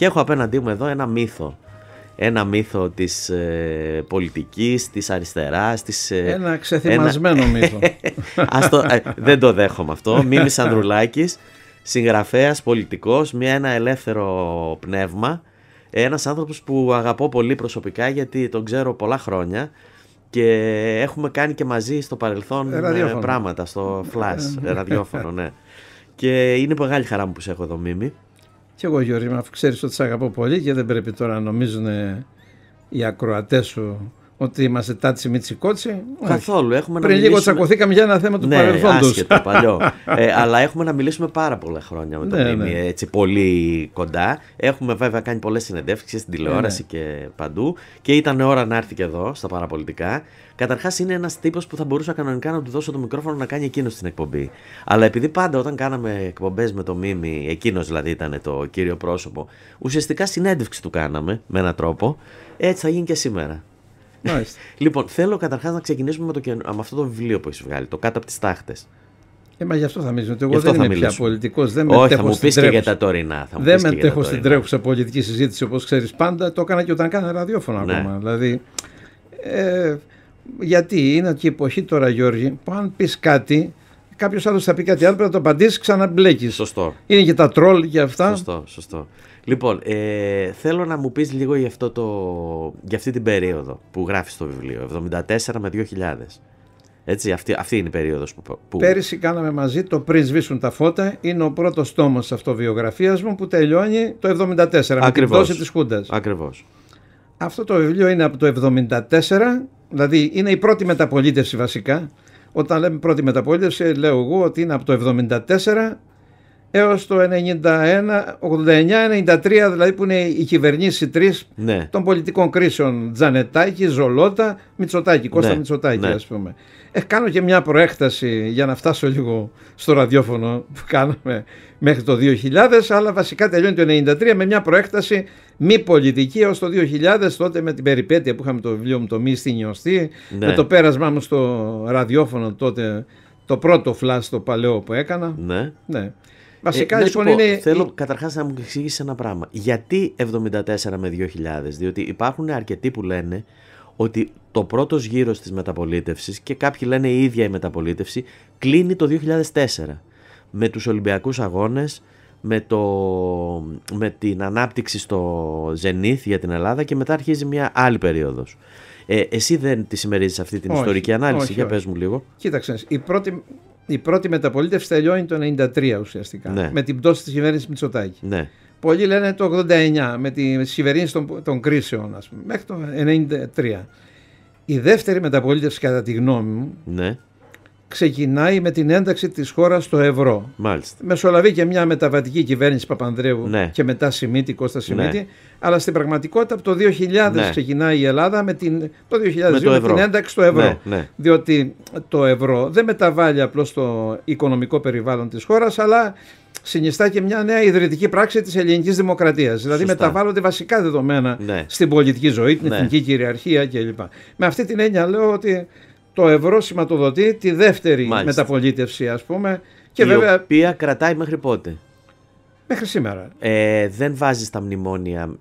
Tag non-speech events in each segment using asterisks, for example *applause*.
Και έχω απέναντί μου εδώ ένα μύθο. Ένα μύθο της ε, πολιτικής, της αριστεράς, της... Ε, ένα ξεθυμασμένο μύθο. *laughs* Ας το, ε, δεν το δέχομαι αυτό. *laughs* Μίμης Ανδρουλάκης, συγγραφέας, πολιτικός, μια, ένα ελεύθερο πνεύμα. Ένας άνθρωπος που αγαπώ πολύ προσωπικά γιατί τον ξέρω πολλά χρόνια και έχουμε κάνει και μαζί στο παρελθόν ε, πράγματα, στο Flash, ναι. ραδιόφωνο, ναι. Και είναι μεγάλη χαρά μου που σε έχω εδώ, Μίμη. Και εγώ Γιώργη, αφού ξέρεις ότι σε αγαπώ πολύ και δεν πρέπει τώρα να νομίζουν οι ακροατές σου ότι ειμαστε είμαστε με κοτσι Καθόλου. Έχουμε Πριν να λίγο μιλήσουμε... τσακωθήκαμε για ένα θέμα του ναι, παρελθόντος. Άσχετο, παλιό. *laughs* ε, αλλά έχουμε να μιλήσουμε πάρα πολλά χρόνια με τον ναι, ναι. έτσι πολύ κοντά. Έχουμε βέβαια κάνει πολλές συνεντεύξεις στην τηλεόραση ναι, ναι. και παντού. Και ήταν ώρα να έρθει και εδώ στα παραπολιτικά. Καταρχάς είναι ένας τύπος που θα μπορούσα κανονικά να του δώσω το μικρόφωνο να κάνει εκείνος την εκπομπή. Αλλά επειδή πάντα όταν κάναμε εκπομπές με το μίμη, εκείνος δηλαδή ήταν το κύριο πρόσωπο, ουσιαστικά συνέντευξη του κάναμε με έναν τρόπο. Έτσι θα γίνει και σήμερα. *laughs* λοιπόν, θέλω καταρχάς να ξεκινήσουμε με, το, με αυτό το βιβλίο που έχεις βγάλει, το Κάτω από τις Τάχτες. Ε, μα γι' αυτό θα μιλήσω. Εγώ δεν είμαι πια πολιτικός. Δεν με Όχι, θα μου πεις και για τα τωρινά. Θα δεν με τέχω στην τρέχουσα πολιτική συζήτηση όπως ξέρεις πάντα. Το έκανα και όταν κάνα ραδιόφωνο ναι. ακόμα. Δηλαδή. Ε, γιατί είναι και η εποχή τώρα, Γιώργη, που αν πεις κάτι κάποιος άλλος θα πει κάτι άλλο, πρέπει να το απαντήσεις, ξαναμπλέκεις. Σωστό. Είναι και τα τρόλ και αυτά. Σωστό, σωστό. Λοιπόν, ε, θέλω να μου πεις λίγο για, αυτό το, για αυτή την περίοδο που γράφεις το βιβλίο, 74 με 2000. Έτσι, αυτή, αυτή είναι η περίοδος. που, που... Πέρυσι κάναμε μαζί το «Πριν σβήσουν τα φώτα», είναι ο πρώτος τόμος αυτοβιογραφίας μου που τελειώνει το 74 Ακριβώς. με την πτώση της Αυτό το βιβλίο είναι από το 74, δηλαδή είναι η πρώτη μεταπολίτευση βασικά. Όταν λέμε πρώτη μεταπολίτευση λέω εγώ ότι είναι από το 74 έως το 91, 89-93 δηλαδή που είναι η κυβερνήση τρεις ναι. των πολιτικών κρίσεων Τζανετάκη, Ζολότα, Μητσοτάκη, Κώστα ναι. Μητσοτάκη ναι. ας πούμε. Ε, κάνω και μια προέκταση για να φτάσω λίγο στο ραδιόφωνο που κάναμε μέχρι το 2000 αλλά βασικά τελειώνει το 93 με μια προέκταση μη πολιτική έως το 2000 τότε με την περιπέτεια που είχαμε το βιβλίο μου το μη στη ναι. με το πέρασμά μου στο ραδιόφωνο τότε το πρώτο φλάστο το παλαιό που έκανα ναι. Ναι. Ε, Βασικά λοιπόν πω, είναι... Θέλω καταρχάς να μου εξηγήσεις ένα πράγμα. Γιατί 74 με 2000, διότι υπάρχουν αρκετοί που λένε ότι το πρώτος γύρος της μεταπολίτευσης, και κάποιοι λένε η ίδια η μεταπολίτευση κλείνει το 2004 με τους Ολυμπιακούς Αγώνες, με, το, με την ανάπτυξη στο Ζενίθ για την Ελλάδα και μετά αρχίζει μια άλλη περίοδος. Ε, εσύ δεν τη συμμερίζεις αυτή την ιστορική ανάλυση, για πες μου λίγο. Κοίταξε, η πρώτη, η πρώτη μεταπολίτευση τελειώνει το 1993 ουσιαστικά, ναι. με την πτώση της κυβέρνησης Μητσοτάκη. Ναι. Πολλοί λένε το 89 με τη κυβερνήση των, κρίσεων, ας πούμε, μέχρι το 1993. Η δεύτερη μεταπολίτευση κατά τη γνώμη μου ναι ξεκινάει με την ένταξη της χώρας στο ευρώ. Μάλιστα. Μεσολαβεί και μια μεταβατική κυβέρνηση Παπανδρέου ναι. και μετά Σιμίτη, Κώστα Σιμίτη. Ναι. Αλλά στην πραγματικότητα από το 2000 ναι. ξεκινάει η Ελλάδα με την, το 2002 την ένταξη στο ευρώ. Ναι, Διότι το ευρώ δεν μεταβάλλει απλώς το οικονομικό περιβάλλον της χώρας, αλλά συνιστά και μια νέα ιδρυτική πράξη της ελληνικής δημοκρατίας. Δηλαδή μεταβάλλονται βασικά δεδομένα στην πολιτική ζωή, την εθνική κυριαρχία κλπ. Με αυτή την έννοια λέω ότι το ευρώ σηματοδοτεί τη δεύτερη Μάλιστα. μεταπολίτευση ας πούμε. Και Η βέβαια... οποία κρατάει μέχρι πότε. Μέχρι σήμερα. Ε, δεν βάζεις τα μνημόνια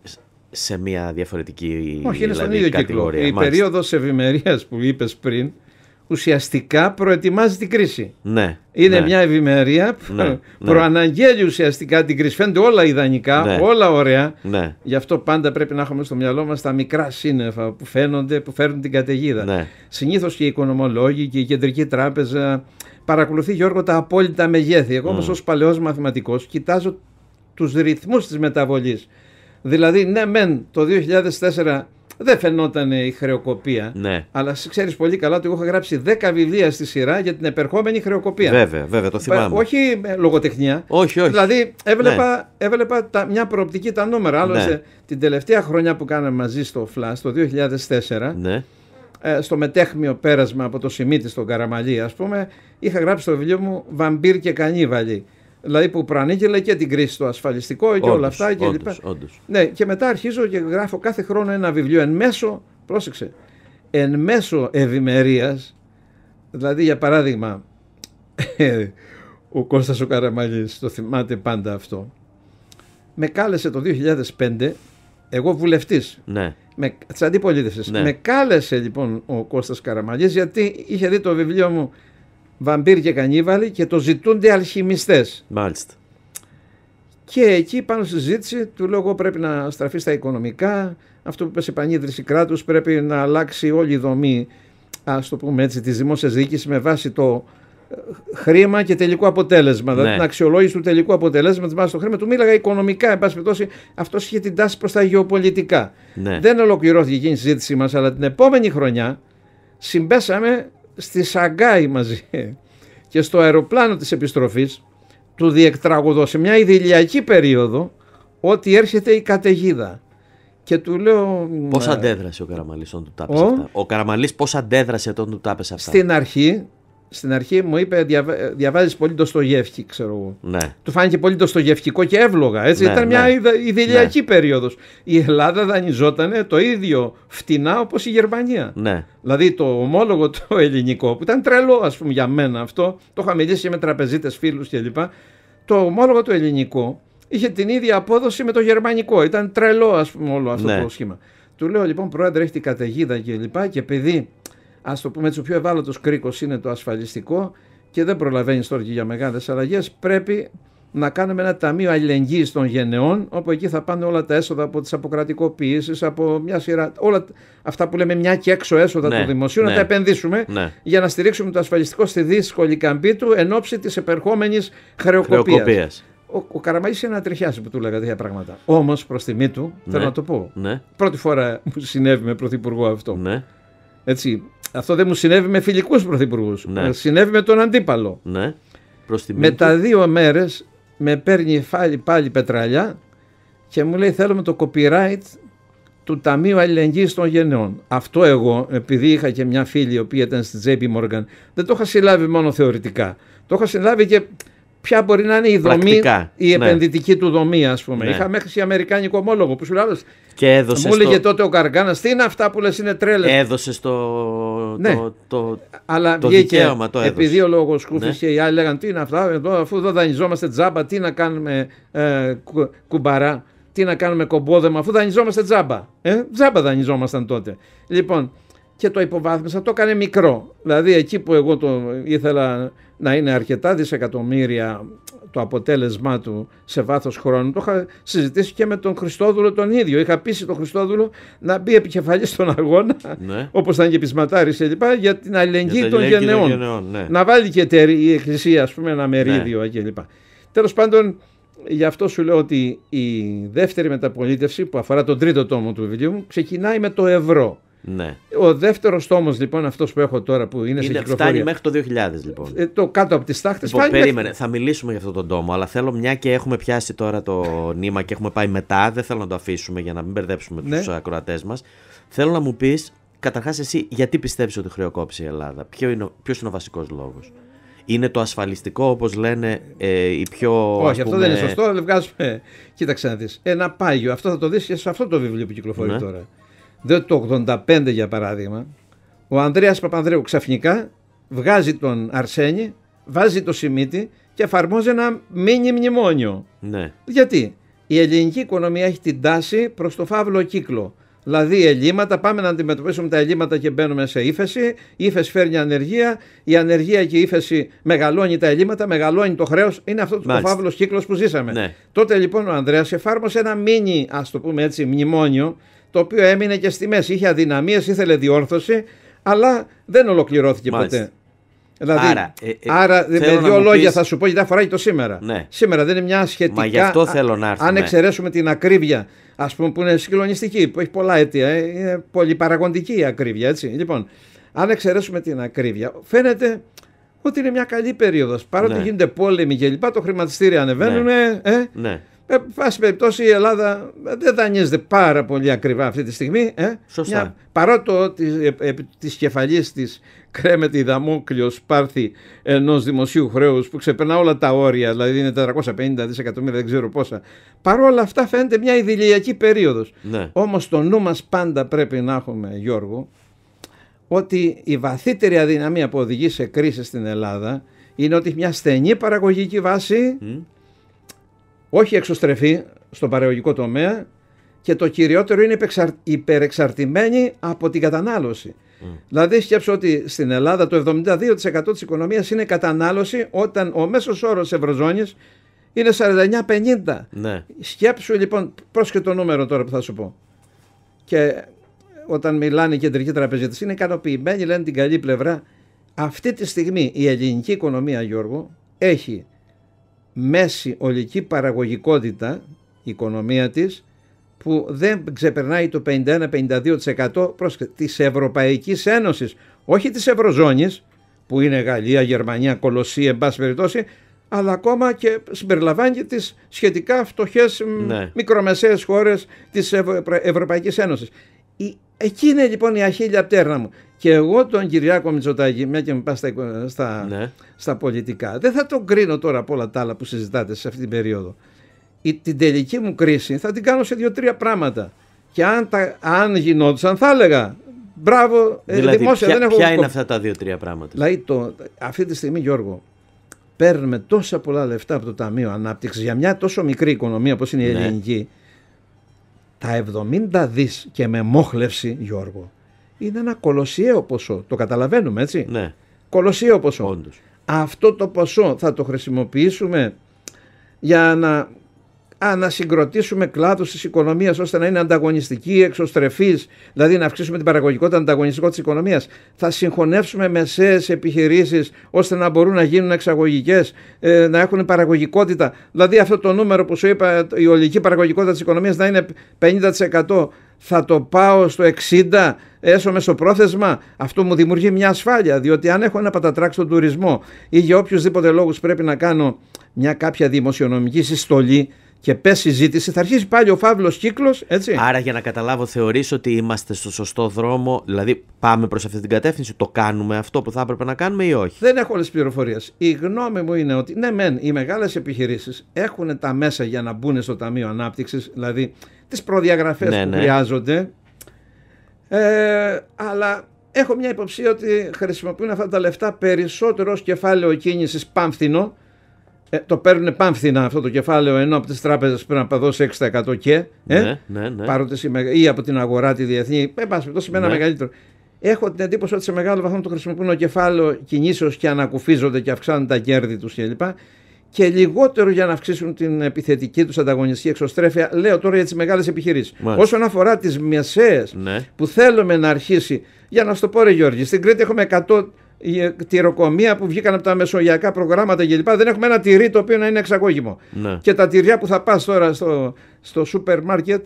σε μια διαφορετική Όχι, είναι δηλαδή, στον ίδιο Κύκλο. Η περίοδος ευημερίας που είπες πριν ουσιαστικά προετοιμάζει την κρίση. Ναι. Είναι ναι. μια ευημερία που ναι, ναι, προαναγγέλει ουσιαστικά την κρίση. Φαίνονται όλα ιδανικά, ναι. όλα ωραία. Ναι. Γι' αυτό πάντα πρέπει να έχουμε στο μυαλό μας τα μικρά σύννεφα που φαίνονται, που φέρνουν την καταιγίδα. Ναι. Συνήθως και οι οικονομολόγοι και η Κεντρική Τράπεζα παρακολουθεί Γιώργο τα απόλυτα μεγέθη. Εγώ mm. όμως ως παλαιός μαθηματικός κοιτάζω τους ρυθμούς της μεταβολής. Δηλαδή, ναι, μεν το 2004 δεν φαινόταν η χρεοκοπία. Ναι. Αλλά ξέρεις πολύ καλά ότι εγώ είχα γράψει 10 βιβλία στη σειρά για την επερχόμενη χρεοκοπία. Βέβαια, βέβαια, το θυμάμαι. Όχι ε, λογοτεχνία. Όχι, όχι. Δηλαδή έβλεπα, ναι. έβλεπα τα, μια προοπτική τα νούμερα. Ναι. Άλλωστε την τελευταία χρονιά που κάναμε μαζί στο ΦΛΑΣ, το 2004. Ναι ε, στο μετέχμιο πέρασμα από το Σιμίτη στον Καραμαλή ας πούμε είχα γράψει το βιβλίο μου «Βαμπύρ και κανίβαλοι» Δηλαδή που προανήγγειλε και την κρίση στο ασφαλιστικό και όλα αυτά και όντως, Όντως. Ναι, και μετά αρχίζω και γράφω κάθε χρόνο ένα βιβλίο εν μέσω, πρόσεξε, εν μέσω ευημερίας. Δηλαδή για παράδειγμα, *laughs* ο Κώστας ο Καραμαλής, το θυμάται πάντα αυτό, με κάλεσε το 2005, εγώ βουλευτής, ναι. με, της αντιπολίτευσης. Ναι. Με κάλεσε λοιπόν ο Κώστας Καραμαλής γιατί είχε δει το βιβλίο μου βαμπύρ και κανίβαλοι και το ζητούνται αλχημιστές. Μάλιστα. Και εκεί πάνω στη συζήτηση του λέω εγώ πρέπει να στραφεί στα οικονομικά, αυτό που είπες σε πανίδρυση κράτους πρέπει να αλλάξει όλη η δομή ας το πούμε έτσι της δημόσιας διοίκησης με βάση το ε, χρήμα και τελικό αποτέλεσμα. Δηλαδή, ναι. Δηλαδή την αξιολόγηση του τελικού αποτελέσματος βάση το χρήμα. Του μίλαγα οικονομικά, εν πάση περιπτώσει, αυτό είχε την τάση προς τα γεωπολιτικά. Ναι. Δεν ολοκληρώθηκε εκείνη η συζήτησή μας, αλλά την επόμενη χρονιά συμπέσαμε στη Σαγκάη μαζί και στο αεροπλάνο της επιστροφής του διεκτραγωδώ σε μια ιδηλιακή περίοδο ότι έρχεται η καταιγίδα. Και του λέω... Πώς «Ναι». αντέδρασε ο Καραμαλής όταν του τάπεσε ο... αυτά. Ο πώς αντέδρασε όταν του τάπεσε αυτά. Στην αρχή στην αρχή μου είπε διαβάζει διαβάζεις πολύ το στογεύχη ξέρω εγώ. Ναι. Του φάνηκε πολύ το στογεύκικό και εύλογα. Έτσι. Ναι, ήταν μια ναι. ιδηλιακή ιδηλιακή ναι. περίοδος. Η Ελλάδα δανειζόταν το ίδιο φτηνά όπως η Γερμανία. Ναι. Δηλαδή το ομόλογο το ελληνικό που ήταν τρελό ας πούμε για μένα αυτό. Το είχα μιλήσει με τραπεζίτες φίλους κλπ. Το ομόλογο το ελληνικό είχε την ίδια απόδοση με το γερμανικό. Ήταν τρελό ας πούμε όλο αυτό το σχήμα. Του λέω λοιπόν πρόεδρε έχει την καταιγίδα κλπ. Και, και επειδή ας το πούμε έτσι, ο πιο ευάλωτος κρίκος είναι το ασφαλιστικό και δεν προλαβαίνει τώρα και για μεγάλες αλλαγές. Πρέπει να κάνουμε ένα ταμείο αλληλεγγύης των γενεών, όπου εκεί θα πάνε όλα τα έσοδα από τις αποκρατικοποιήσεις, από μια σειρά. Όλα αυτά που λέμε μια και έξω έσοδα ναι, του δημοσίου, ναι, να τα επενδύσουμε ναι. για να στηρίξουμε το ασφαλιστικό στη δύσκολη καμπή του εν ώψη της επερχόμενης χρεοκοπίας. Ο, ο είναι ένα τριχιάσι που του λέγατε τέτοια πράγματα. Όμως προς τιμή του, θέλω ναι, να το πω. Πρώτη φορά που συνέβη με πρωθυπουργό αυτό. Έτσι, αυτό δεν μου συνέβη με φιλικούς πρωθυπουργούς Ναι. Ε, συνέβη με τον αντίπαλο. Ναι. με τα δύο μέρες με παίρνει πάλι, πάλι πετραλιά και μου λέει θέλουμε το copyright του Ταμείου Αλληλεγγύης των Γενναιών Αυτό εγώ, επειδή είχα και μια φίλη η οποία ήταν στη JP Morgan, δεν το είχα συλλάβει μόνο θεωρητικά. Το είχα συλλάβει και ποια μπορεί να είναι η δομή, η ναι. επενδυτική ναι. του δομή, ας πούμε. Ναι. Είχα μέχρι και Αμερικάνικο ομόλογο που σου λέει Και Μου έλεγε τότε ο Καργκάνας, τι είναι αυτά που λες είναι τρέλες. Έδωσες το. Ναι. το, το... Αλλά το βγήκε, δικαίωμα το Επειδή ο λόγος κούφησε ναι. οι άλλοι τι είναι αυτά, αφού εδώ δανειζόμαστε τζάμπα, τι να κάνουμε ε, κουμπαρά, τι να κάνουμε κομπόδεμα, αφού δανειζόμαστε τζάμπα. Ε, τζάμπα δανειζόμασταν τότε. Λοιπόν, και το υποβάθμισα, το έκανε μικρό. Δηλαδή εκεί που εγώ το ήθελα να είναι αρκετά δισεκατομμύρια το αποτέλεσμά του σε βάθος χρόνου. Το είχα συζητήσει και με τον Χριστόδουλο τον ίδιο. Είχα πείσει τον Χριστόδουλο να μπει επικεφαλής στον αγώνα, ναι. όπως ήταν και πισματάρης λοιπά, για την αλληλεγγύη των, γενεών. Ναι. Να βάλει και η εκκλησία, ας πούμε, ένα ναι. μερίδιο ναι. κλπ. Τέλος πάντων, γι' αυτό σου λέω ότι η δεύτερη μεταπολίτευση που αφορά τον τρίτο τόμο του βιβλίου μου ξεκινάει με το ευρώ. Ναι. Ο δεύτερος τόμο λοιπόν, αυτός που έχω τώρα που είναι, είναι σε κυκλοφορία. Φτάνει μέχρι το 2000 λοιπόν. Ε, το κάτω από τις τάχτες λοιπόν, Περίμενε, θα μιλήσουμε για αυτόν τον τόμο, αλλά θέλω μια και έχουμε πιάσει τώρα το νήμα και έχουμε πάει μετά. Δεν θέλω να το αφήσουμε για να μην μπερδέψουμε ναι. τους ακροατές μας. Θέλω να μου πεις, καταρχάς, εσύ γιατί πιστεύεις ότι χρεοκόπησε η Ελλάδα, Ποιο είναι, ποιος είναι ο βασικός λόγος. Είναι το ασφαλιστικό, όπως λένε ε, οι πιο. Όχι, αυτό δεν είναι σωστό. Αλλά βγάζουμε. Κοίταξε να δεις. Ένα ε, πάγιο. Αυτό θα το δεις σε αυτό το βιβλίο που κυκλοφορεί ναι. τώρα. Διότι το 85 για παράδειγμα, ο Ανδρέας Παπανδρέου ξαφνικά βγάζει τον Αρσένη, βάζει το Σιμίτη και εφαρμόζει ένα μίνι μνημόνιο. Ναι. Γιατί η ελληνική οικονομία έχει την τάση προς το φαύλο κύκλο. Δηλαδή ελλείμματα, πάμε να αντιμετωπίσουμε τα ελλείμματα και μπαίνουμε σε ύφεση. Η ύφεση φέρνει ανεργία, η ανεργία και η ύφεση μεγαλώνει τα ελλείμματα, μεγαλώνει το χρέος. Είναι αυτός το φαύλος κύκλος που ζήσαμε. Ναι. Τότε λοιπόν ο Ανδρέας εφάρμοσε ένα μίνι, ας το πούμε έτσι, μνημόνιο το οποίο έμεινε και στη μέση. Είχε αδυναμίες, ήθελε διόρθωση, αλλά δεν ολοκληρώθηκε ποτέ. Δηλαδή, άρα, ε, ε άρα με δύο λόγια θα σου πω γιατί αφορά και το σήμερα. Ναι. Σήμερα δεν είναι μια σχετικά. Μα γι' αυτό θέλω να Αν εξαιρέσουμε την ακρίβεια, ας πούμε, που είναι συγκλονιστική, που έχει πολλά αίτια, ε, είναι πολυπαραγωγική η ακρίβεια, έτσι. Λοιπόν, αν εξαιρέσουμε την ακρίβεια, φαίνεται ότι είναι μια καλή περίοδος. Παρότι ναι. γίνονται πόλεμοι και το χρηματιστήριο ναι. ανεβαίνουν. Ε, ναι. Ε, πάση περιπτώσει η Ελλάδα ε, δεν δανείζεται πάρα πολύ ακριβά αυτή τη στιγμή. Ε. Σωστά. Μια, ε, ε, επί της κεφαλής της κρέμεται η δαμόκλειος πάρθη ενός δημοσίου χρέους που ξεπερνά όλα τα όρια, δηλαδή είναι 450 δισεκατομμύρια, δεν ξέρω πόσα. Παρόλα αυτά φαίνεται μια ιδηλιακή περίοδος. Ναι. Όμως το νου μας πάντα πρέπει να έχουμε Γιώργο ότι η βαθύτερη αδυναμία που οδηγεί σε κρίση στην Ελλάδα είναι ότι μια στενή παραγωγική βάση όχι εξωστρεφή στο παραγωγικό τομέα και το κυριότερο είναι υπερεξαρτημένη από την κατανάλωση. Δηλαδή σκέψω ότι στην Ελλάδα το 72% της οικονομίας είναι κατανάλωση όταν ο μέσος όρος ευρωζώνης είναι 49-50. Ναι. Σκέψου λοιπόν, πρόσχε το νούμερο τώρα που θα σου πω. Και όταν μιλάνε οι κεντρικοί τραπεζίτες είναι ικανοποιημένοι, λένε την καλή πλευρά. Αυτή τη στιγμή η ελληνική οικονομία, Γιώργο, έχει μέση ολική παραγωγικότητα, η οικονομία της, που δεν ξεπερνάει το 51-52% της Ευρωπαϊκής Ένωσης, όχι της Ευρωζώνης, που είναι Γαλλία, Γερμανία, Κολοσσία, εν πάση περιπτώσει, αλλά ακόμα και συμπεριλαμβάνει και τις σχετικά φτωχές ναι. μικρομεσαίες χώρες της Ευρω... Ευρωπαϊκής Ένωσης. Η... Εκεί είναι λοιπόν η αχίλια πτέρνα μου. Και εγώ τον Κυριάκο Μητσοτάκη, μια και με πά στα, στα, ναι. στα πολιτικά, δεν θα τον κρίνω τώρα από όλα τα άλλα που συζητάτε σε αυτή την περίοδο. Η, την τελική μου κρίση θα την κάνω σε δύο-τρία πράγματα. Και αν, τα, αν γινόντουσαν, θα έλεγα Μπράβο, ε, δηλαδή, δημόσια ποια, δεν έχω. Ποια είναι αυτά τα δύο-τρία πράγματα. Δηλαδή, το, αυτή τη στιγμή, Γιώργο, παίρνουμε τόσα πολλά λεφτά από το Ταμείο Ανάπτυξης για μια τόσο μικρή οικονομία όπως είναι η ναι. ελληνική. Τα 70 δις και με μόχλευση, Γιώργο, είναι ένα κολοσιαίο ποσό. Το καταλαβαίνουμε έτσι. Ναι. Κολοσιαίο ποσό. Όντως. Αυτό το ποσό θα το χρησιμοποιήσουμε για να ανασυγκροτήσουμε κλάδους της οικονομίας ώστε να είναι ανταγωνιστική, εξωστρεφή, δηλαδή να αυξήσουμε την παραγωγικότητα, την ανταγωνιστικότητα της οικονομίας. Θα συγχωνεύσουμε μεσαίες επιχειρήσεις ώστε να μπορούν να γίνουν εξαγωγικές, ε, να έχουν παραγωγικότητα. Δηλαδή αυτό το νούμερο που σου είπα, η ολική παραγωγικότητα της οικονομίας να είναι 50%. Θα το πάω στο 60% έσω μεσοπρόθεσμα, αυτό μου δημιουργεί μια ασφάλεια. Διότι αν έχω ένα πατατράξ στον τουρισμό ή για οποιοδήποτε λόγους πρέπει να κάνω μια κάποια δημοσιονομική συστολή και πέσει συζήτηση, θα αρχίσει πάλι ο φαύλος κύκλος. Άρα, για να καταλάβω, θεωρείς ότι είμαστε στο σωστό δρόμο, δηλαδή πάμε προς αυτή την κατεύθυνση, το κάνουμε αυτό που θα έπρεπε να κάνουμε ή όχι. Δεν έχω όλες τις πληροφορίες. Η γνώμη μου είναι ότι ναι, μεν οι μεγάλες επιχειρήσεις έχουν τα μέσα για να μπουν στο Ταμείο Ανάπτυξης, δηλαδή τις προδιαγραφές ναι, που ναι. χρειάζονται ε, αλλά έχω μια υποψία ότι χρησιμοποιούν αυτά τα λεφτά περισσότερο ως κεφάλαιο κίνησης πάμφθινο. Ε, το παίρνουν πάμφθινα αυτό το κεφάλαιο ενώ από τις τράπεζες πρέπει να παδώσει 6% και ε, ναι, ναι, ναι. ή από την αγορά τη διεθνή, ε, πάση ένα ναι. μεγαλύτερο. Έχω την εντύπωση ότι σε μεγάλο βαθμό το χρησιμοποιούν κεφάλαιο κινήσεως και ανακουφίζονται και αυξάνουν τα κέρδη τους κλπ και λιγότερο για να αυξήσουν την επιθετική τους ανταγωνιστική εξωστρέφεια. Λέω τώρα για τις μεγάλες επιχειρήσεις. Όσον αφορά τις μεσαίες ναι. που θέλουμε να αρχίσει, για να στο πω, Ρε Γιώργη, στην Κρήτη έχουμε 100 ε, τυροκομεία που βγήκαν από τα μεσογειακά προγράμματα κλπ. Δεν έχουμε ένα τυρί το οποίο να είναι εξαγώγημο. Ναι. Και τα τυριά που θα πας τώρα στο, στο σούπερ μάρκετ,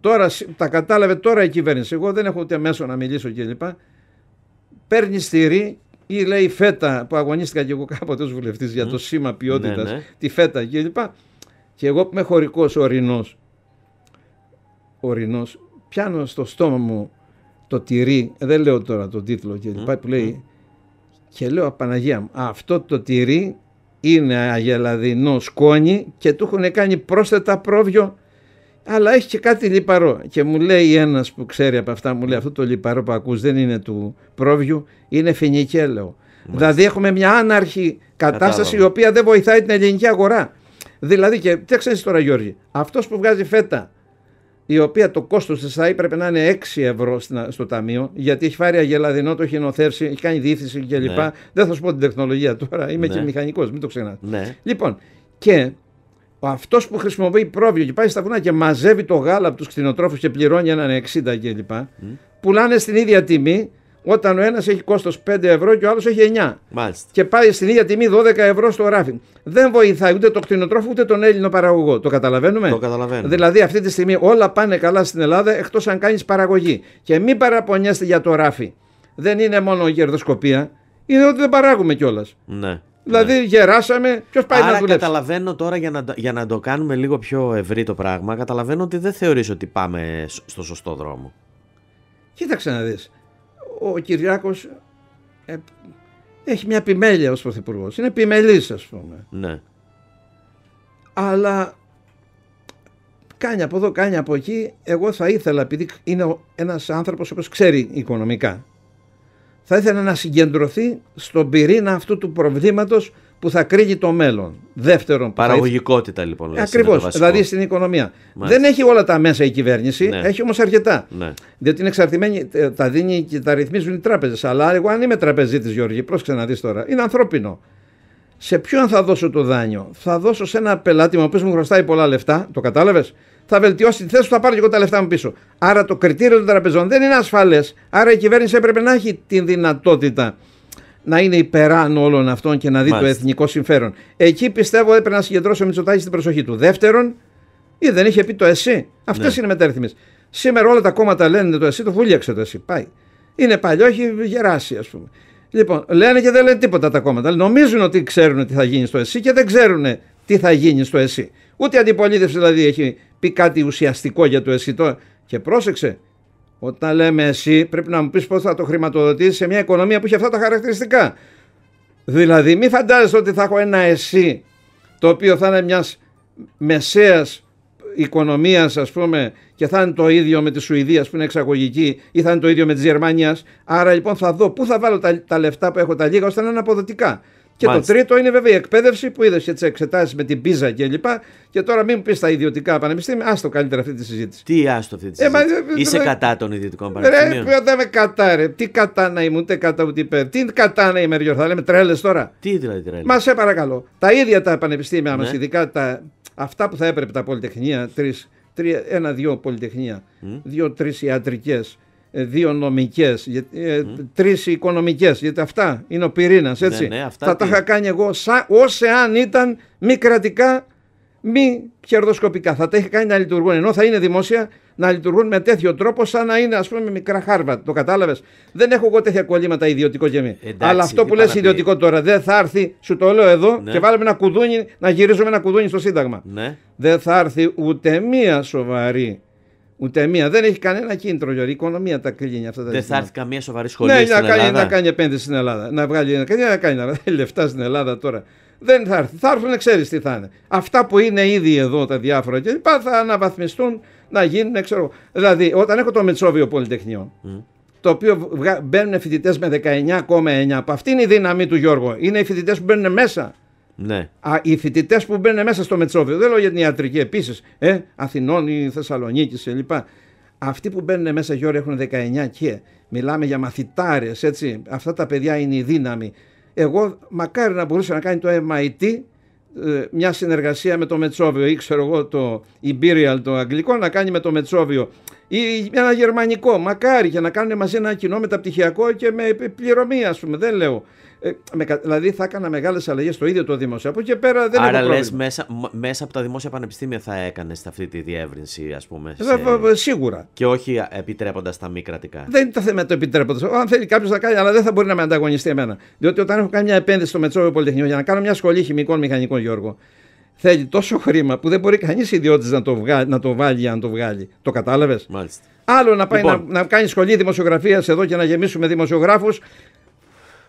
τώρα τα κατάλαβε τώρα η κυβέρνηση. Εγώ δεν έχω ούτε μέσο να μιλήσω κλπ. Παίρνεις τυρί ή λέει φέτα που αγωνίστηκα και εγώ κάποτε ως βουλευτής για το σήμα ναι, ποιότητας, ναι. τη φέτα κλπ. Και εγώ που είμαι χωρικός ορεινός, ορεινός, πιάνω στο στόμα μου το τυρί, δεν λέω τώρα τον τίτλο και λοιπά, που λέει και λέω απαναγία μου, αυτό το τυρί είναι αγελαδινό σκόνη και του έχουν κάνει πρόσθετα πρόβιο αλλά έχει και κάτι λιπαρό. Και μου λέει ένας που ξέρει από αυτά, μου λέει αυτό το λιπαρό που ακούς δεν είναι του πρόβιου, είναι φινικέλαιο. Δηλαδή έχουμε μια άναρχη κατάσταση η οποία δεν βοηθάει την ελληνική αγορά. Δηλαδή και τι τώρα Γιώργη, αυτός που βγάζει φέτα η οποία το κόστος της θα πρέπει να είναι 6 ευρώ στο ταμείο γιατί έχει φάρει αγελαδινό, το έχει νοθεύσει, έχει κάνει διήθηση κλπ. Ναι. Δεν θα σου πω την τεχνολογία τώρα, είμαι ναι. και μηχανικός, μην το ξεχνάτε. Ναι. Λοιπόν, και αυτός που χρησιμοποιεί πρόβιο και πάει στα βουνά και μαζεύει το γάλα από τους κτηνοτρόφους και πληρώνει έναν 60 κλπ. Mm. Πουλάνε στην ίδια τιμή όταν ο ένας έχει κόστος 5 ευρώ και ο άλλος έχει 9. Μάλιστα. Και πάει στην ίδια τιμή 12 ευρώ στο ράφι. Δεν βοηθάει ούτε το κτηνοτρόφο ούτε τον Έλληνο παραγωγό. Το καταλαβαίνουμε. Το καταλαβαίνουμε. Δηλαδή αυτή τη στιγμή όλα πάνε καλά στην Ελλάδα εκτός αν κάνεις παραγωγή. Και μην παραπονιέστε για το ράφι. Δεν είναι μόνο η κερδοσκοπία, είναι ότι δεν παράγουμε κιόλας. Ναι. Δηλαδή ναι. γεράσαμε. Ποιος πάει να δουλέψει. Καταλαβαίνω τώρα για να, για να το κάνουμε λίγο πιο ευρύ το πράγμα. Καταλαβαίνω ότι δεν θεωρείς ότι πάμε στο σωστό δρόμο. Κοίταξε να δεις. Ο Κυριάκος ε, έχει μια επιμέλεια ως πρωθυπουργός. Είναι επιμελής, ας πούμε. Ναι. Αλλά κάνει από εδώ, κάνει από εκεί. Εγώ θα ήθελα, επειδή είναι ένας άνθρωπος που ξέρει οικονομικά θα ήθελα να συγκεντρωθεί στον πυρήνα αυτού του προβλήματος που θα κρύγει το μέλλον. Δεύτερον, Παραγωγικότητα θα... λοιπόν. Ακριβώ. Δηλαδή στην οικονομία. Δεν έχει όλα τα μέσα η κυβέρνηση, ναι. έχει όμως αρκετά. Ναι. Διότι είναι εξαρτημένη, ε, τα δίνει και τα ρυθμίζουν οι τράπεζες. Αλλά εγώ αν είμαι τραπεζίτης, Γιώργη, πρόσεξε να δεις τώρα. Είναι ανθρώπινο. Σε ποιον θα δώσω το δάνειο, θα δώσω σε ένα πελάτη ο οποίος μου χρωστάει πολλά λεφτά, το κατάλαβες, θα βελτιώσει τη θέση του, θα πάρω και εγώ τα λεφτά μου πίσω. Άρα το κριτήριο των τραπεζών δεν είναι ασφαλέ. Άρα η κυβέρνηση έπρεπε να έχει τη δυνατότητα να είναι υπεράνω όλων αυτών και να δει Μάλιστα. το εθνικό συμφέρον. Εκεί πιστεύω έπρεπε να συγκεντρώσει ο Μητσοτάκης την προσοχή του. Δεύτερον, ή δεν είχε πει το ΕΣΥ. Αυτές ναι. είναι μετέρθυμες. Σήμερα όλα τα κόμματα λένε το ΕΣΥ, το βούλιαξε το ΕΣΥ. Πάει. Είναι παλιό, έχει γεράσει, ας πούμε. Λοιπόν, λένε και δεν λένε τίποτα τα κόμματα. Νομίζουν ότι ξέρουν τι θα γίνει στο ΕΣΥ και δεν ξέρουν τι θα γίνει στο ΕΣΥ. Ούτε η αντιπολίτευση δηλαδή έχει πει κάτι ουσιαστικό για το αισθητό. Και πρόσεξε, όταν λέμε εσύ, πρέπει να μου πεις πώς θα το χρηματοδοτήσεις σε μια οικονομία που έχει αυτά τα χαρακτηριστικά. Δηλαδή, μη φαντάζεσαι ότι θα έχω ένα εσύ το οποίο θα είναι μιας μεσαίας οικονομίας, ας πούμε, και θα είναι το ίδιο με τη Σουηδία που είναι εξαγωγική ή θα είναι το ίδιο με της Γερμανίας. Άρα λοιπόν θα δω πού θα βάλω τα, τα λεφτά που έχω τα λίγα ώστε να είναι αποδοτικά. Και Μάλιστα. το τρίτο είναι βέβαια η εκπαίδευση που είδες και τις εξετάσεις με την πίζα κλπ. Και, και, τώρα μην πεις τα ιδιωτικά πανεπιστήμια, άστο καλύτερα αυτή τη συζήτηση. Τι άστο αυτή τη ε, συζήτηση. Ε, ε Είσαι ε, κατά των ιδιωτικών πανεπιστήμιων. Ρε, δεν με κατά, ρε. Τι κατά να είμαι, ούτε κατά ούτε υπέρ. Τι κατά να είμαι, Ριόρ, θα λέμε τρέλες τώρα. Τι δηλαδή τρέλες. Μα σε παρακαλώ. Τα ίδια τα πανεπιστήμια ναι. μας, ειδικά τα, αυτά που θα έπρεπε τα πολυτεχνία, ένα-δύο πολυτεχνία, mm. δύο-τρει ιατρικές ε, δύο νομικές, ε, τρεις οικονομικές, γιατί αυτά είναι ο πυρήνας. Ναι, ναι θα τα είχα κάνει εγώ όσο αν ήταν μη κρατικά, μη κερδοσκοπικά. Θα τα είχα κάνει να λειτουργούν. Ενώ θα είναι δημόσια να λειτουργούν με τέτοιο τρόπο, σαν να είναι ας πούμε μικρά Χάρβαρτ. Το κατάλαβες. Δεν έχω εγώ τέτοια κολλήματα ιδιωτικό και μη. Ε, Αλλά αυτό που λες ιδιωτικό τώρα δεν θα έρθει, σου το λέω εδώ ναι. και βάλουμε ένα κουδούνι, να γυρίζουμε ένα κουδούνι στο Σύνταγμα. Ναι. Δεν θα έρθει ούτε μία σοβαρή Ούτε μία. Δεν έχει κανένα κίνητρο. Η οικονομία τα κλείνει αυτά τα Δεν θα έρθει καμία σοβαρή σχολή. Ναι, στην να, Ελλάδα. κάνει, να κάνει επένδυση στην Ελλάδα. Να βγάλει ένα να κάνει να βγάλει *laughs* λεφτά στην Ελλάδα τώρα. Δεν θα έρθει. Θα έρθουν, ξέρεις τι θα είναι. Αυτά που είναι ήδη εδώ τα διάφορα κλπ. θα αναβαθμιστούν να γίνουν, ξέρω Δηλαδή, όταν έχω το Μετσόβιο Πολυτεχνείο, mm. το οποίο μπαίνουν φοιτητές με 19,9, από αυτή είναι η δύναμη του Γιώργου. Είναι οι φοιτητές που μπαίνουν μέσα. Ναι. Α, οι φοιτητές που μπαίνουν μέσα στο Μετσόβιο, δεν λέω για την ιατρική επίσης, ε, Αθηνών ή Θεσσαλονίκης κλπ. Αυτοί που μπαίνουν μέσα Γιώργο έχουν 19 και μιλάμε για μαθητάρε, έτσι. Αυτά τα παιδιά είναι η δύναμη. Εγώ μακάρι να μπορούσε να κάνει το MIT ε, μια συνεργασία με το Μετσόβιο ή ξέρω εγώ το Imperial το αγγλικό να κάνει με το Μετσόβιο ή ένα γερμανικό μακάρι για να κάνουν μαζί ένα κοινό μεταπτυχιακό και με πληρωμή ας πούμε δεν λέω ε, δηλαδή θα έκανα μεγάλες αλλαγές στο ίδιο το δημόσιο. Από εκεί πέρα δεν Άρα λε μέσα, μέσα από τα δημόσια πανεπιστήμια θα έκανες αυτή τη διεύρυνση, ας πούμε. Ε, σε... Σίγουρα. Και όχι επιτρέποντας τα μη κρατικά. Δεν είναι το θέμα το επιτρέποντας. Αν θέλει κάποιος να κάνει, αλλά δεν θα μπορεί να με ανταγωνιστεί εμένα. Διότι όταν έχω κάνει μια επένδυση στο Μετσόβιο Πολυτεχνείο για να κάνω μια σχολή χημικών μηχανικών, Γιώργο, θέλει τόσο χρήμα που δεν μπορεί κανείς ιδιώτης να, το να το βάλει αν το βγάλει. Το κατάλαβες. Μάλιστα. Άλλο να πάει λοιπόν. να, να κάνει σχολή δημοσιογραφίας εδώ και να γεμίσουμε δημοσιογράφους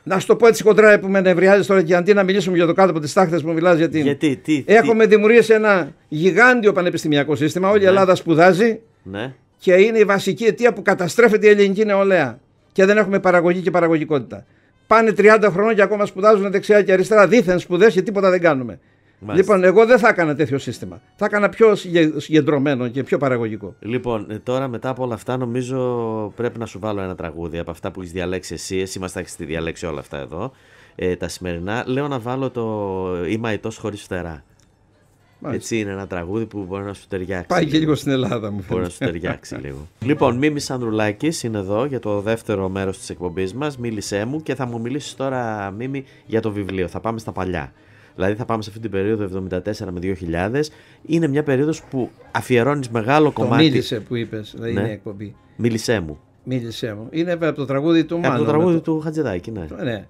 να σου το πω έτσι κοντρά που με νευριάζει τώρα και αντί να μιλήσουμε για το κάτω από τις τάχτες που μιλάς Γιατί, τι, Έχουμε τι... δημιουργήσει ένα γιγάντιο πανεπιστημιακό σύστημα. Όλη η ναι. Ελλάδα σπουδάζει. Ναι. Και είναι η βασική αιτία που καταστρέφεται η ελληνική νεολαία. Και δεν έχουμε παραγωγή και παραγωγικότητα. Πάνε 30 χρόνια και ακόμα σπουδάζουν δεξιά και αριστερά δίθεν σπουδές και τίποτα δεν κάνουμε. Μάλιστα. Λοιπόν, εγώ δεν θα έκανα τέτοιο σύστημα. Θα έκανα πιο συγκεντρωμένο και πιο παραγωγικό. Λοιπόν, ε, τώρα μετά από όλα αυτά, νομίζω πρέπει να σου βάλω ένα τραγούδι από αυτά που έχεις διαλέξει εσύ. Εσύ μας τα έχεις διαλέξει όλα αυτά εδώ. Ε, τα σημερινά. Λέω να βάλω το Είμαι Αιτό χωρίς φτερά. Έτσι είναι ένα τραγούδι που μπορεί να σου ταιριάξει. Πάει και λίγο στην Ελλάδα, μου φαίνεται. Μπορεί να σου ταιριάξει λίγο. λοιπόν, Μίμης Ανδρουλάκης είναι εδώ για το δεύτερο μέρος της εκπομπής μας. Μίλησέ μου και θα μου μιλήσεις τώρα, Μίμη, για το βιβλίο. Θα πάμε στα παλιά. Δηλαδή θα πάμε σε αυτή την περίοδο 74 με 2000. Είναι μια περίοδος που αφιερώνεις μεγάλο το κομμάτι. μίλησε που είπες, δηλαδή ναι. είναι εκπομπή. Μίλησέ μου. Μίλησέ μου. Είναι από το τραγούδι του Μάνο. Ε, από το τραγούδι του Χατζηδάκη, ναι. ναι.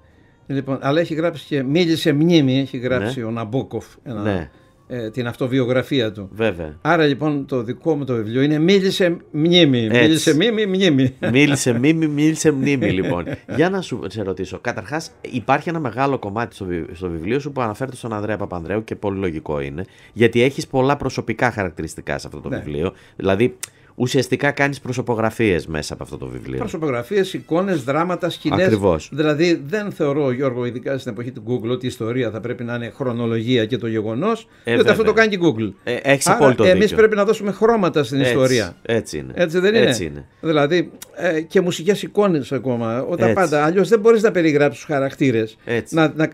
Λοιπόν, αλλά έχει γράψει και μίλησε μνήμη, έχει γράψει ναι. ο Ναμπόκοφ. Ένα... Ναι. Ε, την αυτοβιογραφία του. Βέβαια. Άρα λοιπόν το δικό μου το βιβλίο είναι Μίλησε μνήμη. Έτσι. Μίλησε μνήμη, μνήμη. Μίλησε *laughs* μνήμη, μίλησε λοιπόν. Για να σου σε ρωτήσω. Καταρχάς, υπάρχει ένα μεγάλο κομμάτι στο, βιβλίο σου που αναφέρεται στον Ανδρέα Παπανδρέου και πολύ λογικό είναι. Γιατί έχεις πολλά προσωπικά χαρακτηριστικά σε αυτό το ναι. βιβλίο. Δηλαδή ουσιαστικά κάνεις προσωπογραφίες μέσα από αυτό το βιβλίο. Προσωπογραφίες, εικόνες, δράματα, σκηνές. Ακριβώς. Δηλαδή δεν θεωρώ Γιώργο ειδικά στην εποχή του Google ότι η ιστορία θα πρέπει να είναι χρονολογία και το γεγονός. ε, διότι αυτό το κάνει και Google. Ε, έχεις απόλυτο δίκιο. Εμεί πρέπει να δώσουμε χρώματα στην έτσι, ιστορία. Έτσι είναι. Έτσι δεν είναι. Έτσι είναι. Δηλαδή ε, και μουσικές εικόνες ακόμα. Όταν έτσι. πάντα αλλιώς δεν μπορείς να περιγράψεις τους χαρακτήρες.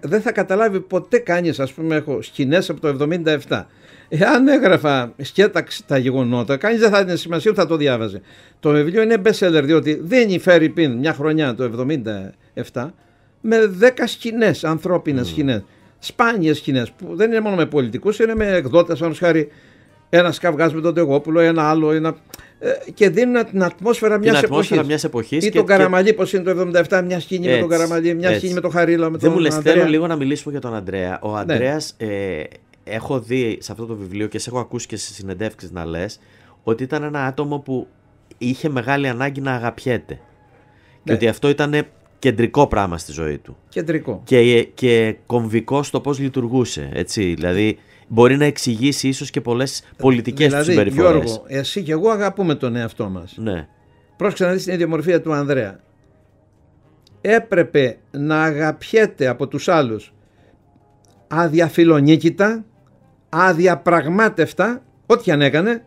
δεν θα καταλάβει ποτέ κάνει, ας πούμε έχω σκηνές από το 77 Εάν έγραφα σκέταξε τα γεγονότα, κανείς δεν θα έδινε σημασία ούτε θα το διάβαζε. Το βιβλίο είναι best seller διότι δίνει Φέρι Πιν μια χρονιά το 1977 με δέκα σκηνές, ανθρώπινες mm. σκηνές. Σπάνιες σκηνές που δεν είναι μόνο με πολιτικούς, είναι με εκδότες, όπω χάρη ένας καυγάς με τον Τεγόπουλο, ένα άλλο. Ένα... Ε, και δίνουν την ατμόσφαιρα μια εποχή. Ή και, τον Καραμαλή, και... πώς είναι το 77 μια σκηνή με τον Καραμαλή, μια σκηνή με τον Χαρίλα. Με τον δεν μου θέλω λίγο να μιλήσουμε για τον Αντρέα. Ο ναι. Αντρέας ε, έχω δει σε αυτό το βιβλίο και σε έχω ακούσει και σε συνεντεύξεις να λες ότι ήταν ένα άτομο που είχε μεγάλη ανάγκη να αγαπιέται. Ναι. Και ότι αυτό ήταν κεντρικό πράγμα στη ζωή του. Κεντρικό. Και, και κομβικό στο πώς λειτουργούσε, έτσι. Δηλαδή μπορεί να εξηγήσει ίσως και πολλές πολιτικές δηλαδή, τους συμπεριφορές. Γιώργο, εσύ και εγώ αγαπούμε τον εαυτό μας. Ναι. Πρόσεξε να δεις την ίδια μορφή του Ανδρέα. Έπρεπε να αγαπιέται από τους άλλους αδιαφιλονίκητα αδιαπραγμάτευτα ό,τι αν έκανε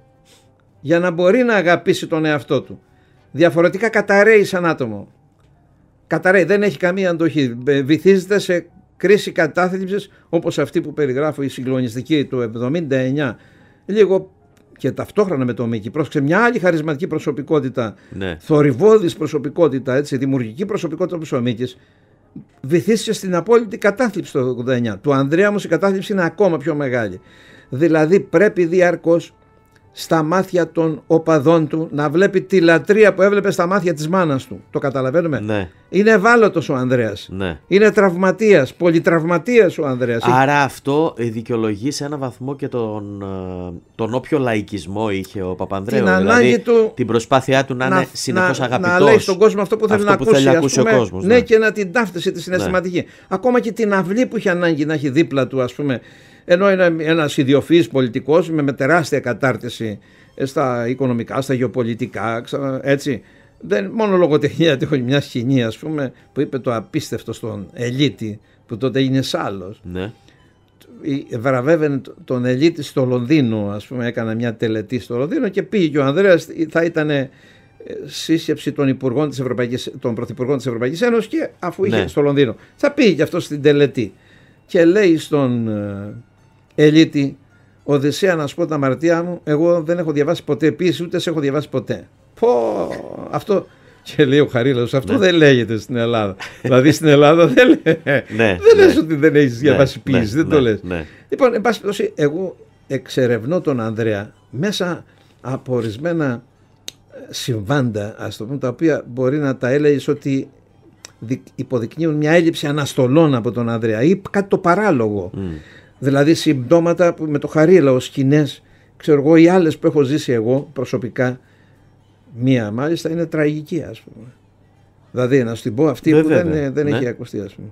για να μπορεί να αγαπήσει τον εαυτό του. Διαφορετικά καταραίει σαν άτομο. Καταραίει, δεν έχει καμία αντοχή. Ε, βυθίζεται σε κρίση κατάθλιψης όπως αυτή που περιγράφω η συγκλονιστική του 79. Λίγο και ταυτόχρονα με το Μίκη πρόσεξε μια άλλη χαρισματική προσωπικότητα, ναι. θορυβόδης προσωπικότητα, έτσι, δημιουργική προσωπικότητα όπως ο Μίκης βυθίστηκε στην απόλυτη κατάθλιψη το 89. Του Ανδρέα όμως η κατάθλιψη είναι ακόμα πιο μεγάλη. Δηλαδή πρέπει διαρκώς στα μάτια των οπαδών του, να βλέπει τη λατρεία που έβλεπε στα μάτια της μάνας του. Το καταλαβαίνουμε. Ναι. Είναι ευάλωτος ο Ανδρέας. Ναι. Είναι τραυματίας, πολυτραυματίας ο Ανδρέας. Άρα αυτό δικαιολογεί σε έναν βαθμό και τον, ε, τον όποιο λαϊκισμό είχε ο Παπανδρέου. Την δηλαδή, ανάγκη του, την προσπάθειά του να, είναι συνεχώς να, αγαπητός. Να λέει στον κόσμο αυτό που θέλει να ακούσει. Θέλει ακούσει πούμε, ο κόσμος. Ναι, ναι. και να την ταύτισε τη συναισθηματική. Ναι. Ακόμα και την αυλή που είχε ανάγκη να έχει δίπλα του ας πούμε ενώ ένας ιδιοφύης πολιτικός με, με τεράστια κατάρτιση ε, στα οικονομικά, στα γεωπολιτικά, έτσι, δεν, μόνο λογοτεχνία *laughs* του μια σκηνή ας πούμε που είπε το απίστευτο στον Ελίτη που τότε είναι σάλος ναι. βραβεύαινε τον Ελίτη στο Λονδίνο ας πούμε έκανε μια τελετή στο Λονδίνο και πήγε ο Ανδρέας ε, θα ήταν ε, σύσκεψη των, υπουργών της Ευρωπαϊκής, των πρωθυπουργών της Ευρωπαϊκής Ένωσης και αφού ναι. είχε στο Λονδίνο θα πήγε αυτός στην τελετή και λέει στον Ελίτη, Οδυσσέα να σου πω τα μαρτία μου, εγώ δεν έχω διαβάσει ποτέ ποιήση, ούτε σε έχω διαβάσει ποτέ. Πω, αυτό, και λέει ο Χαρίλαος, αυτό ναι. δεν λέγεται στην Ελλάδα. δηλαδή στην Ελλάδα δεν λέει. Ναι, δεν ναι. λες ότι δεν έχεις ναι, διαβάσει ναι, δεν το ναι, λες. Λοιπόν, εν πάση περιπτώσει, εγώ εξερευνώ τον Ανδρέα μέσα από ορισμένα ε, συμβάντα, ας το πούμε, τα οποία μπορεί να τα έλεγες ότι υποδεικνύουν μια έλλειψη αναστολών από τον Ανδρέα ή κάτι το παράλογο δηλαδή συμπτώματα που με το χαρίλαο, σκηνές, ξέρω εγώ, οι άλλες που έχω ζήσει εγώ προσωπικά, μία μάλιστα είναι τραγική ας πούμε. Δηλαδή να σου την πω αυτή ναι, που δεν, δεν ναι. έχει ακουστεί ας πούμε.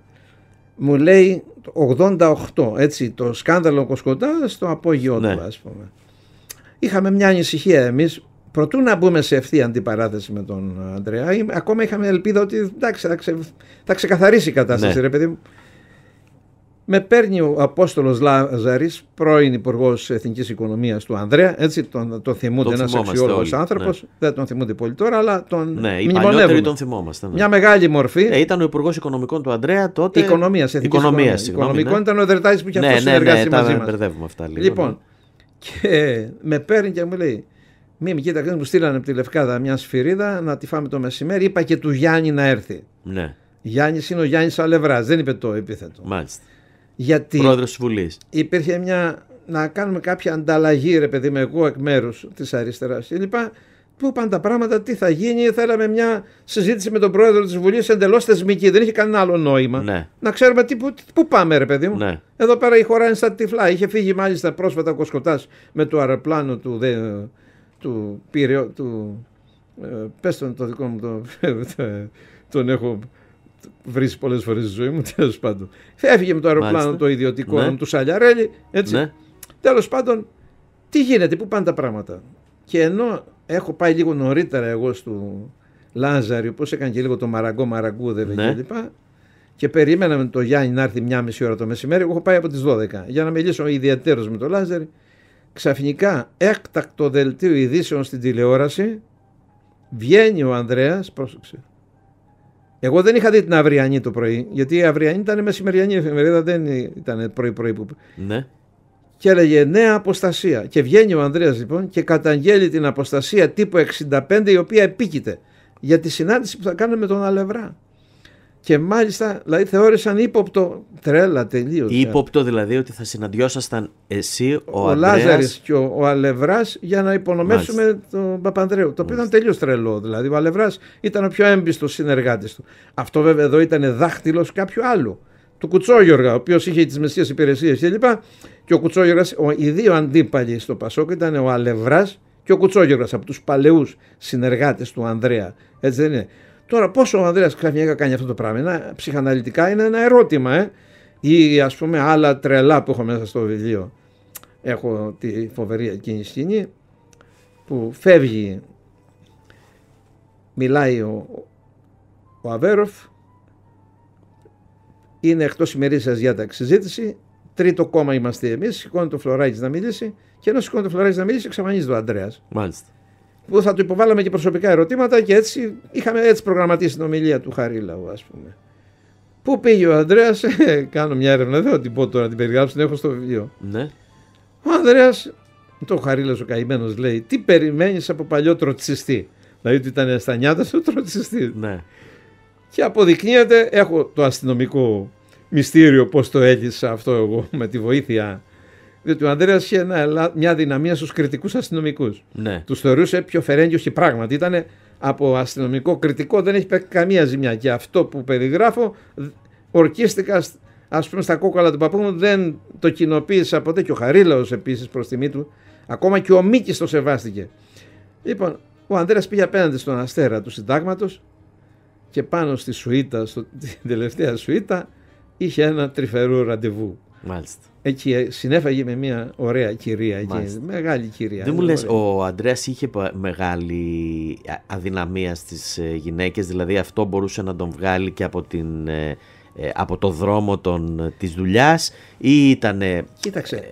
Μου λέει 88 έτσι το σκάνδαλο Κοσκοτά στο απόγειό του ναι. ας πούμε. Είχαμε μια ανησυχία εμείς Προτού να μπούμε σε ευθεία αντιπαράθεση με τον Αντρέα, ακόμα είχαμε ελπίδα ότι εντάξει, θα, θα ξεκαθαρίσει η κατάσταση, ρε παιδί μου με παίρνει ο Απόστολος Λάζαρης, πρώην υπουργός Εθνικής Οικονομίας του Ανδρέα, έτσι τον, τον θυμούνται τον ένας αξιόλογος ναι. άνθρωπος, ναι. δεν τον θυμούνται πολύ τώρα, αλλά τον ναι, τον θυμόμαστε. Ναι. Μια μεγάλη μορφή. Ε, ήταν ο υπουργός Οικονομικών του Ανδρέα τότε. Οικονομίας, Εθνικής Οικονομίας. Οικονομίας ναι. Οικονομικών ναι. ήταν ο Εδρετάκης που και ναι, αυτός ναι, συνεργάσει ναι, μαζί μας. Αυτά, λίγο, λοιπόν, ναι. και με παίρνει και μου λέει, μη με κοίτα, μου στείλανε από τη Λευκάδα μια σφυρίδα να τη φάμε το μεσημέρι. Είπα και του Γιάννη να έρθει. Ναι. Γιάννης είναι ο Γιάννης Αλευράς, δεν είπε το επίθετο. Μάλιστα. Γιατί Πρόεδρος Βουλής. υπήρχε μια να κάνουμε κάποια ανταλλαγή ρε παιδί εγώ εκ μέρους της αριστεράς και που πάνε τα πράγματα, τι θα γίνει, θέλαμε μια συζήτηση με τον πρόεδρο της Βουλής εντελώς θεσμική, δεν είχε κανένα άλλο νόημα. Ναι. Να ξέρουμε τι, που, πού πάμε ρε παιδί μου. Ναι. Εδώ πέρα η χώρα είναι στα τυφλά, είχε φύγει μάλιστα πρόσφατα ο Κοσκοτάς με το αεροπλάνο του, του, του ε, πες τον το δικό μου *laughs* τον έχω βρεις πολλές φορές στη ζωή μου. *laughs* Τέλος πάντων. Έφυγε με το αεροπλάνο Μάλιστα. το ιδιωτικό ναι. του Σαλιαρέλη. Έτσι. Ναι. Τέλος πάντων, τι γίνεται, πού πάνε τα πράγματα. Και ενώ έχω πάει λίγο νωρίτερα εγώ στο Λάζαρι όπως έκανε και λίγο το μαραγκό, μαραγκούδε ναι. κλπ. Και περίμενα με Γιάννη να έρθει μια μισή ώρα το μεσημέρι. Εγώ έχω πάει από τις 12 για να μιλήσω ιδιαίτερος με το Λάζαρι Ξαφνικά έκτακτο δελτίο ειδήσεων στην τηλεόραση βγαίνει ο Ανδρέας, πρόσεξε, εγώ δεν είχα δει την αυριανή το πρωί, γιατί η αυριανή ήταν μεσημεριανή εφημερίδα, δεν ήταν πρωί-πρωί που. Ναι. Και έλεγε νέα αποστασία. Και βγαίνει ο Ανδρέας λοιπόν και καταγγέλει την αποστασία τύπου 65 η οποία επίκειται για τη συνάντηση που θα κάνουμε με τον Αλευρά. Και μάλιστα, δηλαδή, θεώρησαν ύποπτο. Τρέλα τελείως. Δηλαδή. Ύποπτο δηλαδή ότι θα συναντιόσασταν εσύ, ο, ο Ανδρέας... Λάζαρης και ο, ο Αλευράς για να υπονομεύσουμε τον Παπανδρέου. Το οποίο ήταν τελείως τρελό. Δηλαδή, ο Αλευράς ήταν ο πιο έμπιστος συνεργάτης του. Αυτό βέβαια εδώ ήταν δάχτυλος κάποιου άλλου. Του Κουτσόγιοργα, ο οποίος είχε τις μεσίες υπηρεσίες κλπ. Και ο Κουτσόγιοργας, οι δύο αντίπαλοι στο Πασόκ ήταν ο Αλευράς και ο Κουτσόγιοργας από τους παλαιούς συνεργάτες του Ανδρέα. Έτσι δεν είναι. Τώρα πόσο ο Ανδρέας Καρνιέκα κάνει αυτό το πράγμα, ένα, ψυχαναλυτικά είναι ένα ερώτημα ε? ή ας πούμε άλλα τρελά που έχω μέσα στο βιβλίο. Έχω τη φοβερή εκείνη σκηνή που φεύγει, μιλάει ο, ο Αβέροφ, είναι εκτός για τα συζήτηση, τρίτο κόμμα είμαστε εμείς, σηκώνει το φλωράκι να μιλήσει και ενώ σηκώνει το φλωράκι να μιλήσει εξαφανίζεται ο Ανδρέας. Μάλιστα που θα του υποβάλαμε και προσωπικά ερωτήματα και έτσι είχαμε έτσι προγραμματίσει την ομιλία του Χαρίλαου ας πούμε. Πού πήγε ο Ανδρέας, ε, κάνω μια έρευνα, δεν θα την πω τώρα, την περιγράψω, την έχω στο βιβλίο. Ναι. Ο Ανδρέας, το Χαρίλαος ο καημένος, λέει: Τι περιμένεις από παλιό τροτσιστή. Δηλαδή ότι ήταν στα νιάτα του τροτσιστή. Ναι. Και αποδεικνύεται, έχω το αστυνομικό μυστήριο πώς το έλυσα αυτό εγώ με τη βοήθεια διότι ο Ανδρέας είχε μια δυναμία στους κριτικούς αστυνομικούς. Ναι. Τους θεωρούσε πιο φερέγγιο και πράγματι ήταν από αστυνομικό κριτικό, δεν έχει καμία ζημιά. Και αυτό που περιγράφω, ορκίστηκα ας πούμε στα κόκαλα του παππού μου, δεν το κοινοποίησα ποτέ. Και ο Χαρίλαος επίσης προς τιμή του, ακόμα και ο Μίκης το σεβάστηκε. Λοιπόν, ο Ανδρέας πήγε απέναντι στον αστέρα του συντάγματος και πάνω στη σουίτα, στο, *laughs* την τελευταία σουίτα, είχε ένα τριφερού ραντεβού. Μάλιστα. Εκεί ε, συνέφαγε με μια ωραία κυρία. Εκεί, μεγάλη κυρία. Δεν μου λες ο Αντρέας είχε μεγάλη αδυναμία στις ε, γυναίκες, δηλαδή αυτό μπορούσε να τον βγάλει και από την. Ε, από το δρόμο των, της δουλειάς ή ήταν Κοίταξε,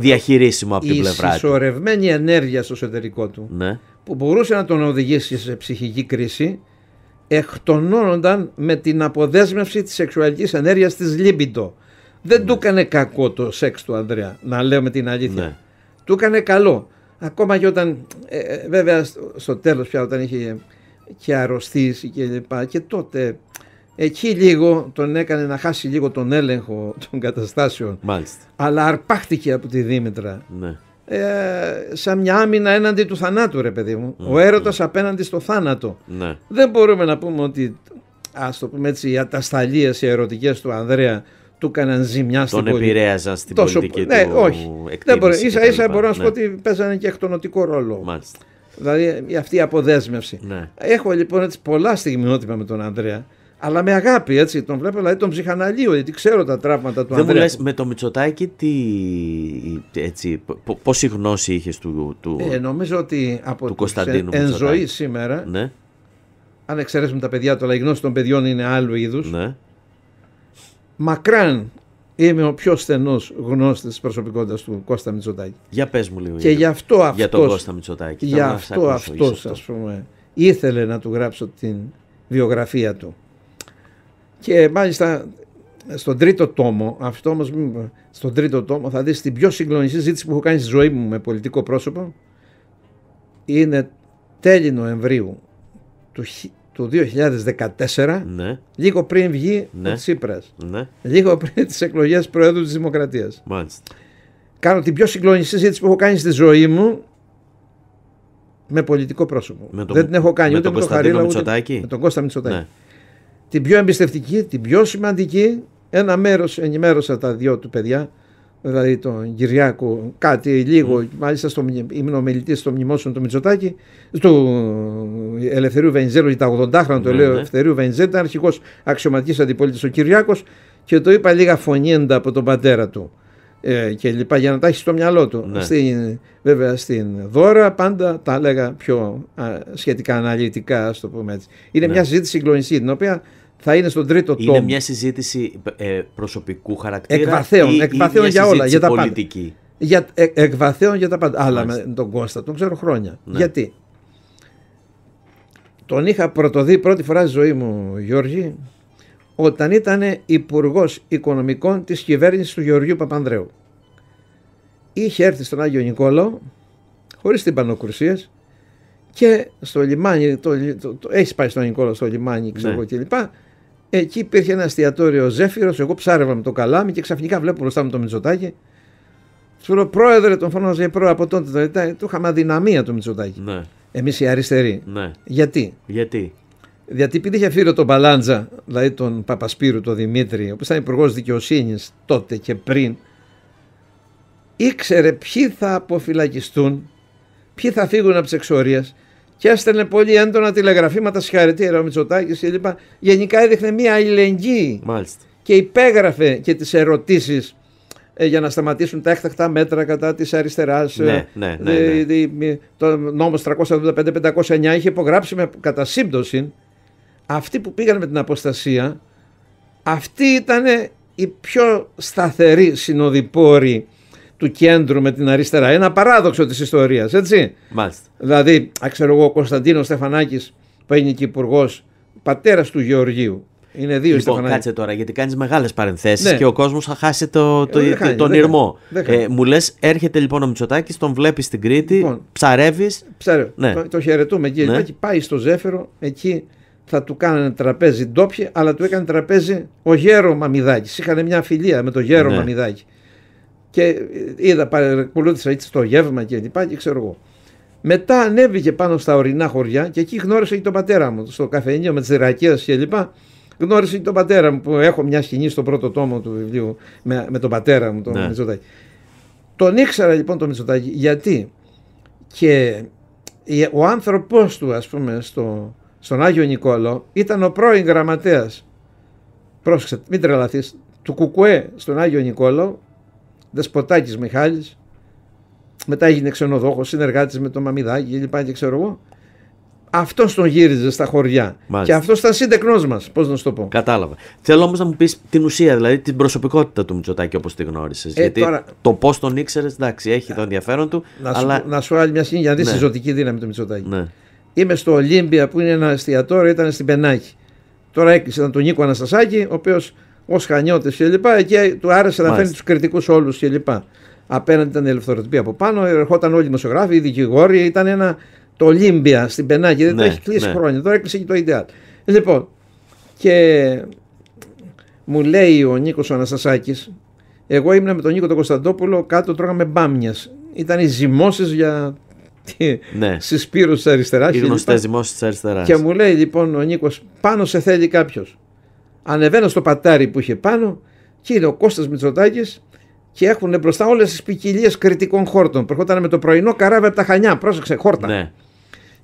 διαχειρίσιμο από την πλευρά του. Η συσσωρευμένη ενέργεια στο εσωτερικό του ναι. που μπορούσε να τον οδηγήσει σε ψυχική κρίση εκτονώνονταν με την αποδέσμευση της σεξουαλικής ενέργειας της λίμπιντο δεν του έκανε κακό το σεξ του Ανδρέα, να λέμε την αλήθεια. Ναι. Του έκανε καλό. Ακόμα και όταν, ε, ε, βέβαια στο τέλος πια όταν είχε και αρρωστήσει και λοιπά και τότε εκεί λίγο τον έκανε να χάσει λίγο τον έλεγχο των καταστάσεων. Μάλιστα. Αλλά αρπάχτηκε από τη Δήμητρα. Ναι. Ε, σαν μια άμυνα έναντι του θανάτου ρε παιδί μου. Ο έρωτας απέναντι στο θάνατο. Ναι. Δεν μπορούμε να πούμε ότι ας το πούμε έτσι οι ατασταλίες οι ερωτικές του Ανδρέα του έκαναν ζημιά στην Τον επηρέαζαν στην Τόσο... πολιτική ναι, του όχι. Δεν μπορεί. Ίσα ίσα μπορώ να σου πω ναι. ότι παίζανε και εκτονοτικό ρόλο. Μάλιστα. Δηλαδή αυτή η αποδέσμευση. Ναι. Έχω λοιπόν έτσι πολλά στιγμιότυπα με τον Ανδρέα. Αλλά με αγάπη, έτσι. Τον βλέπω, δηλαδή τον ψυχαναλύω, γιατί ξέρω τα τραύματα του Ανδρέα. Δεν μου λες με το Μητσοτάκι, τι, έτσι, πόση γνώση είχες του, του. Ε, νομίζω ότι από του τους εν, εν ζωή σήμερα. Ναι. Αν εξαιρέσουμε τα παιδιά, αλλά η γνώση των παιδιών είναι άλλου είδους. Ναι μακράν είμαι ο πιο στενός γνώστης της προσωπικότητας του Κώστα Μητσοτάκη. Για πες μου λίγο. Και για, γι' αυτό αυτό. Για τον Κώστα Μητσοτάκη. Για αυτό αυτό, α πούμε, ήθελε να του γράψω την βιογραφία του. Και μάλιστα στον τρίτο τόμο, αυτό όμως στον τρίτο τόμο θα δεις την πιο συγκλονιστική ζήτηση που έχω κάνει στη ζωή μου με πολιτικό πρόσωπο. Είναι τέλη Νοεμβρίου του του 2014, ναι. λίγο πριν βγει ναι. ο Τσίπρας, ναι. λίγο πριν τις εκλογές Προέδρου της Δημοκρατίας. Μάλιστα. Κάνω την πιο συγκλονιστή συζήτηση που έχω κάνει στη ζωή μου με πολιτικό πρόσωπο. Δεν την έχω κάνει με ούτε τον με τον με τον Κώστα Μητσοτάκη. Ναι. Την πιο εμπιστευτική, την πιο σημαντική, ένα μέρος ενημέρωσα τα δυο του παιδιά δηλαδή τον Κυριάκο, κάτι λίγο, mm. μάλιστα στο, ήμουν ο μιλητή στο μνημόσυνο του Μητσοτάκη, του Ελευθερίου Βενιζέλου, για τα 80χρονα του Ελευθερίου Βενιζέλου, ήταν αρχικός αξιωματική αντιπολίτευση ο Κυριάκος και το είπα λίγα φωνήντα από τον πατέρα του ε, και λοιπά για να τα έχεις στο μυαλό του. Ναι. Στην, βέβαια στην δώρα πάντα τα έλεγα πιο σχετικά αναλυτικά, ας το πούμε έτσι. Είναι ναι. μια συζήτηση συγκλονιστική την οποία θα είναι στον τρίτο τόμο. Είναι μια συζήτηση ε, προσωπικού χαρακτήρα. Εκβαθέων, ή, εκβαθέων για όλα. Για τα πολιτική. Για, ε, εκβαθέων για τα πάντα. Άλλα με τον Κώστα, τον ξέρω χρόνια. Ναι. Γιατί. Τον είχα πρωτοδεί πρώτη φορά στη ζωή μου, Γιώργη, όταν ήταν υπουργός οικονομικών της κυβέρνησης του Γεωργίου Παπανδρέου. Είχε έρθει στον Άγιο Νικόλαο, χωρίς την πανοκρουσία, και στο λιμάνι, το, το, το, έχει πάει στον Νικόλαο στο λιμάνι, ξέρω ναι. κλπ. Εκεί υπήρχε ένα εστιατόριο Ζέφυρος. Εγώ ψάρευα με το καλάμι και ξαφνικά βλέπω μπροστά μου το Μητσοτάκι. Του λέω Πρόεδρε, τον φωνάζε πρόεδρε από τότε. Δηλαδή, του είχαμε αδυναμία το Μητσοτάκι. Ναι. Εμείς οι αριστεροί. Ναι. Γιατί. Γιατί. Γιατί επειδή είχε φύρο τον Παλάντζα, δηλαδή τον Παπασπύρου, τον Δημήτρη, ο οποίος ήταν υπουργός δικαιοσύνης τότε και πριν, ήξερε ποιοι θα αποφυλακιστούν, ποιοι θα φύγουν από τις εξορίες και έστελνε πολύ έντονα τηλεγραφήματα συγχαρητήρια ο Μητσοτάκης κλπ. Γενικά έδειχνε μια αλληλεγγύη. Μάλιστα. Και υπέγραφε και τις ερωτήσεις ε, για να σταματήσουν τα έκτακτα μέτρα κατά της αριστεράς. Ε, ναι, ναι, ναι, ε, ναι. το νόμο 375-509 είχε υπογράψει με, κατά σύμπτωση. Αυτοί που πήγαν με την αποστασία, αυτοί ήταν οι πιο σταθεροί συνοδοιπόροι του κέντρου με την αριστερά. Ένα παράδοξο της ιστορίας, έτσι. Μάλιστα. Δηλαδή, ξέρω εγώ, ο Κωνσταντίνος Στεφανάκης που έγινε και υπουργός, πατέρας του Γεωργίου. Είναι δύο λοιπόν, Στεφανάκη. κάτσε τώρα, γιατί κάνεις μεγάλες παρενθέσεις ναι. και ο κόσμος θα χάσει το, το, ε, τον ήρμό. ε, μου λες, έρχεται λοιπόν ο Μητσοτάκης, τον βλέπεις στην Κρήτη, λοιπόν, ψαρεύεις. Ψαρεύει. Ναι. Το, χαιρετούμε εκεί. Ναι. Πάει στο Ζέφερο, εκεί θα του κάνανε τραπέζι ντόπιοι, αλλά του έκανε τραπέζι ο Γέρο Μαμιδάκης. Είχαν μια φιλία με το Γέρο ναι. Μαμιδάκη και ε, είδα, παρακολούθησα έτσι το γεύμα και λοιπά και ξέρω εγώ. Μετά ανέβηκε πάνω στα ορεινά χωριά και εκεί γνώρισε και τον πατέρα μου στο καφενείο με τις ρακές και λοιπά. Γνώρισα και τον πατέρα μου που έχω μια σκηνή στο πρώτο τόμο του βιβλίου με, με τον πατέρα μου τον ναι. Μητσοτάκη. Τον ήξερα λοιπόν τον Μητσοτάκη γιατί και ο άνθρωπός του ας πούμε στο, στον Άγιο Νικόλο ήταν ο πρώην γραμματέας πρόσεξε μην τρελαθείς του Κουκουέ στον Άγιο Νικόλο Δεσποτάκης Μιχάλης, μετά έγινε ξενοδόχος, συνεργάτης με τον Μαμιδάκη λοιπά και ξέρω εγώ. Αυτός τον γύριζε στα χωριά. Και αυτός ήταν σύντεκνός μας. Πώς να σου το πω. Κατάλαβα. Θέλω όμως να μου πεις την ουσία, δηλαδή την προσωπικότητα του Μητσοτάκη όπως τη γνώρισες. Ε, Γιατί το πώς τον ήξερες, εντάξει, έχει το ενδιαφέρον του. Να, αλλά... σου, να σου άλλη μια σκηνή για να δεις τη ναι. ζωτική δύναμη του Μητσοτάκη. Ναι. Είμαι στο Ολύμπια που είναι ένα εστιατόριο, ήταν στην Πενάκη. Τώρα έκλεισε, τον Νίκο Αναστασάκη, ο οποίος ως χανιώτες κλπ. Εκεί του άρεσε να φέρνει τους κριτικούς όλους κλπ. Απέναντι ήταν η ελευθερωτική από πάνω, ερχόταν όλοι οι δημοσιογράφοι, οι δικηγόροι, ήταν ένα το Ολύμπια στην Πενάκη, δεν ναι, το έχεις κλείσει ναι. χρόνια. Τώρα έκλεισε και το Ιντεάλ. Λοιπόν, και μου λέει ο Νίκος ο Αναστασάκης, εγώ ήμουν με τον Νίκο τον Κωνσταντόπουλο, κάτω τρώγαμε μπάμια. Ήταν οι ζυμώσεις για ναι. συσπήρου της αριστεράς. Οι γνωστέ της αριστεράς. Και μου λέει λοιπόν ο Νίκος, πάνω σε θέλει κάποιος. Ανεβαίνω στο πατάρι που είχε πάνω και είναι ο Κώστας Μητσοτάκης και έχουν μπροστά όλες τις ποικιλίες κριτικών χόρτων. Προχόταν με το πρωινό καράβι από τα χανιά. Πρόσεξε, χόρτα. Ναι.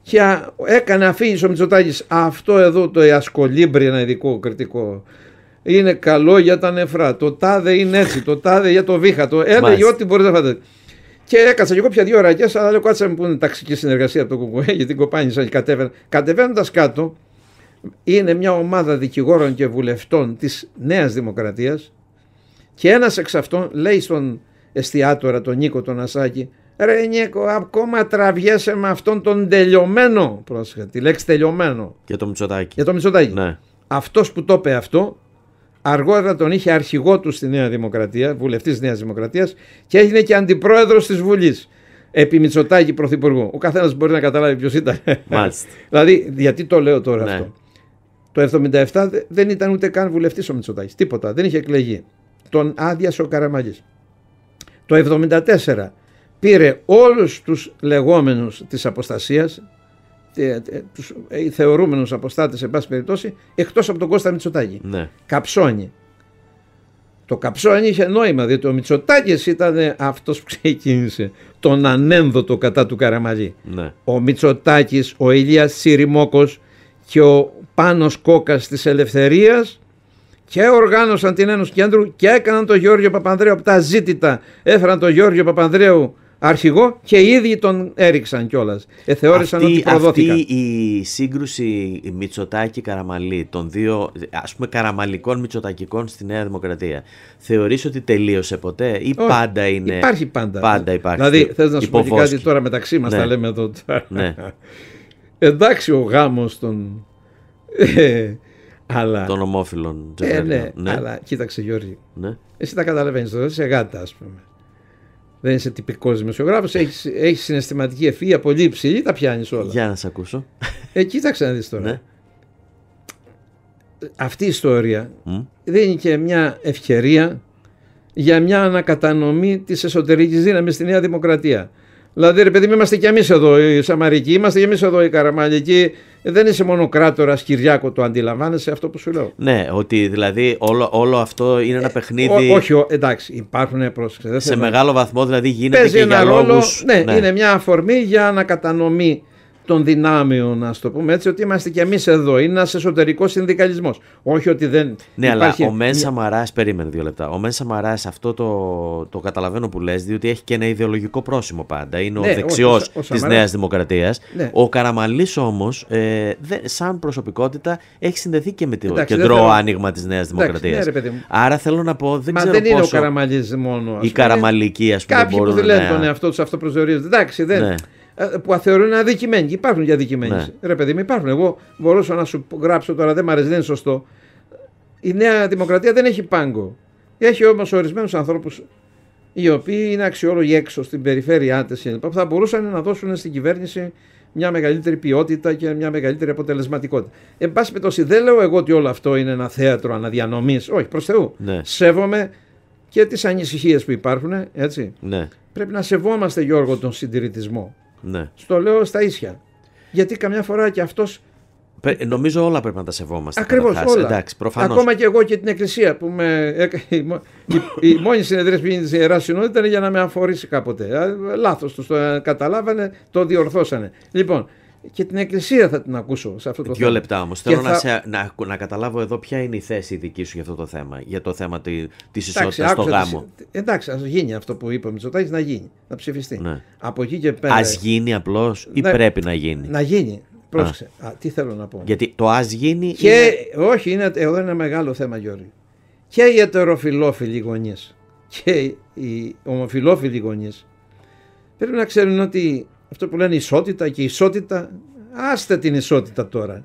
Και έκανε αφήγηση ο Μητσοτάκης αυτό εδώ το ασκολύμπρι ένα ειδικό κριτικό. Είναι καλό για τα νεφρά. Το τάδε είναι έτσι. Το τάδε για το βήχα. Το έλεγε ό,τι μπορεί να φανταστείτε. Και έκατσα και εγώ πια δύο ρακές, αλλά λέω κάτσε με μου είναι ταξική συνεργασία από το κουκουέ, γιατί κοπάνισα και κατέβαινα. Κατεβαίνοντας κάτω, είναι μια ομάδα δικηγόρων και βουλευτών της Νέας Δημοκρατίας και ένας εξ αυτών λέει στον εστιατόρα τον Νίκο τον Ασάκη «Ρε Νίκο, ακόμα τραβιέσαι με αυτόν τον τελειωμένο». Πρόσεχε, τη λέξη τελειωμένο. Για το Μητσοτάκι. Για το Ναι. Αυτός που το είπε αυτό, αργότερα τον είχε αρχηγό του στη Νέα Δημοκρατία, βουλευτής της Νέας Δημοκρατίας και έγινε και αντιπρόεδρος της Βουλής. Επί Μητσοτάκη Πρωθυπουργού. Ο καθένας μπορεί να καταλάβει ποιος ήταν. Μάλιστα. *laughs* δηλαδή, γιατί το λέω τώρα ναι. αυτό. Το 77 δεν ήταν ούτε καν βουλευτής ο Μητσοτάκης. Τίποτα. Δεν είχε εκλεγεί. Τον άδειασε ο Καραμαγή. Το 74 πήρε όλους τους λεγόμενους της αποστασίας, τους ε, θεωρούμενους αποστάτες σε πάση περιπτώσει, εκτός από τον Κώστα Μητσοτάκη. Ναι. Καψώνει. Το καψώνει είχε νόημα, διότι ο Μητσοτάκης ήταν αυτός που ξεκίνησε τον ανένδοτο κατά του Καραμαλή. Ναι. Ο Μητσοτάκης, ο Ηλίας Σιρημόκος, και ο Πάνος Κόκας της Ελευθερίας και οργάνωσαν την Ένωση Κέντρου και έκαναν τον Γιώργιο Παπανδρέου από τα ζήτητα έφεραν τον Γιώργιο Παπανδρέου αρχηγό και οι ίδιοι τον έριξαν κιόλας. θεώρησαν αυτή, ότι προδόθηκαν. Αυτή η σύγκρουση Μητσοτάκη-Καραμαλή, των δύο ας πούμε καραμαλικών Μητσοτακικών στη Νέα Δημοκρατία, θεωρείς ότι τελείωσε ποτέ ή πάντα είναι... Υπάρχει πάντα. Πάντα υπάρχει. Δηλαδή θες να σου πω κάτι τώρα μεταξύ μας, τα ναι. λέμε εδώ τώρα. Ναι. *laughs* Εντάξει ο γάμος των... Ε, αλλά... Των ομόφυλων. Ε, ναι, ναι, αλλά κοίταξε Γιώργη. Ναι. Εσύ τα καταλαβαίνεις τώρα, είσαι γάτα ας πούμε. Δεν είσαι τυπικός δημοσιογράφος, έχεις έχεις συναισθηματική ευφυα πολύ υψηλή, τα πιάνεις όλα. Για να σε ακούσω. Ε, κοίταξε να δεις τώρα. Ναι. Αυτή η ιστορία δίνει και μια ευκαιρία για μια ανακατανομή της εσωτερικής δύναμης στη Νέα Δημοκρατία. Δηλαδή, ρε παιδί είμαστε κι εμείς εδώ οι Σαμαρικοί, είμαστε κι εμείς εδώ οι Καραμαλικοί. Δεν είσαι μόνο κράτορας Κυριάκο, το αντιλαμβάνεσαι αυτό που σου λέω. Ναι, ότι δηλαδή όλο, αυτό είναι ένα ε, παιχνίδι. όχι, εντάξει, υπάρχουν πρόσεξε. σε μεγάλο βαθμό δηλαδή γίνεται και για λόγους... Ναι, ναι, είναι μια αφορμή για ανακατανομή των δυνάμεων, να το πούμε έτσι, ότι είμαστε κι εμείς εδώ. Είναι ένας εσωτερικός συνδικαλισμός. Όχι ότι δεν. Ναι, αλλά ο Μέν μαρά, περίμενε δύο λεπτά. Ο Μέν μαρά αυτό το, το καταλαβαίνω που λες, διότι έχει και ένα ιδεολογικό πρόσημο πάντα. Είναι ο δεξιό τη Νέας Δημοκρατίας. Ο ναι. Καραμαλής όμως, ε, σαν προσωπικότητα, έχει συνδεθεί και με το κεντρό άνοιγμα της Νέας Δημοκρατία. Άρα θέλω να πω, δεν Μα ξέρω δεν είναι ο Καραμαλής μόνο. Η Καραμαλική, ας πούμε. Κάποιοι που δεν λένε τον εαυτό τους αυτοπροσδιορίζονται. Εντάξει, δεν. Ναι. Ε, που θεωρούν αδικημένοι. Υπάρχουν και αδικημένοι. Ναι. Ρε παιδί μου, υπάρχουν. Εγώ μπορούσα να σου γράψω τώρα, δεν μ' αρέσει, δεν είναι σωστό. Η Νέα Δημοκρατία δεν έχει πάγκο. Έχει όμως ορισμένους ανθρώπους οι οποίοι είναι αξιόλογοι έξω στην περιφέρειά της που θα μπορούσαν να δώσουν στην κυβέρνηση μια μεγαλύτερη ποιότητα και μια μεγαλύτερη αποτελεσματικότητα. Εν πάση περιπτώσει, δεν λέω εγώ ότι όλο αυτό είναι ένα θέατρο αναδιανομής. Όχι, προς Θεού. Ναι. Σέβομαι και τις ανησυχίες που υπάρχουν. Έτσι. Ναι. Πρέπει να σεβόμαστε, Γιώργο, τον συντηρητισμό. Ναι. Στο λέω στα ίσια. Γιατί καμιά φορά και αυτός. Νομίζω όλα πρέπει να τα σεβόμαστε. Ακριβώς όλα. προφανώς. Ακόμα και εγώ και την Εκκλησία που με. η, μόνη συνεδρία που γίνεται ήταν για να με αφορήσει κάποτε. Λάθο του το ε, καταλάβανε, το διορθώσανε. Λοιπόν, και την Εκκλησία θα την ακούσω σε αυτό το Δύο θέμα. Δύο λεπτά όμως. Θέλω θα... να, να, να, καταλάβω εδώ ποια είναι η θέση δική σου για αυτό το θέμα. Για το θέμα τη ισότητας στο γάμο. Εντάξει, ας γίνει αυτό που είπαμε ο να γίνει. Να ψηφιστεί. Ναι. Από εκεί και πέρα. Ας γίνει απλώς ή ναι. πρέπει να γίνει. Να γίνει. Πρόσεξε. τι θέλω να πω. Γιατί το ας γίνει. Και όχι, είναι, εδώ ένα μεγάλο θέμα, Γιώργη. Και οι ετεροφιλόφιλοι γονείς και οι ομοφιλόφιλοι γονείς πρέπει να ξέρουν ότι αυτό που λένε ισότητα και ισότητα, άστε την ισότητα τώρα.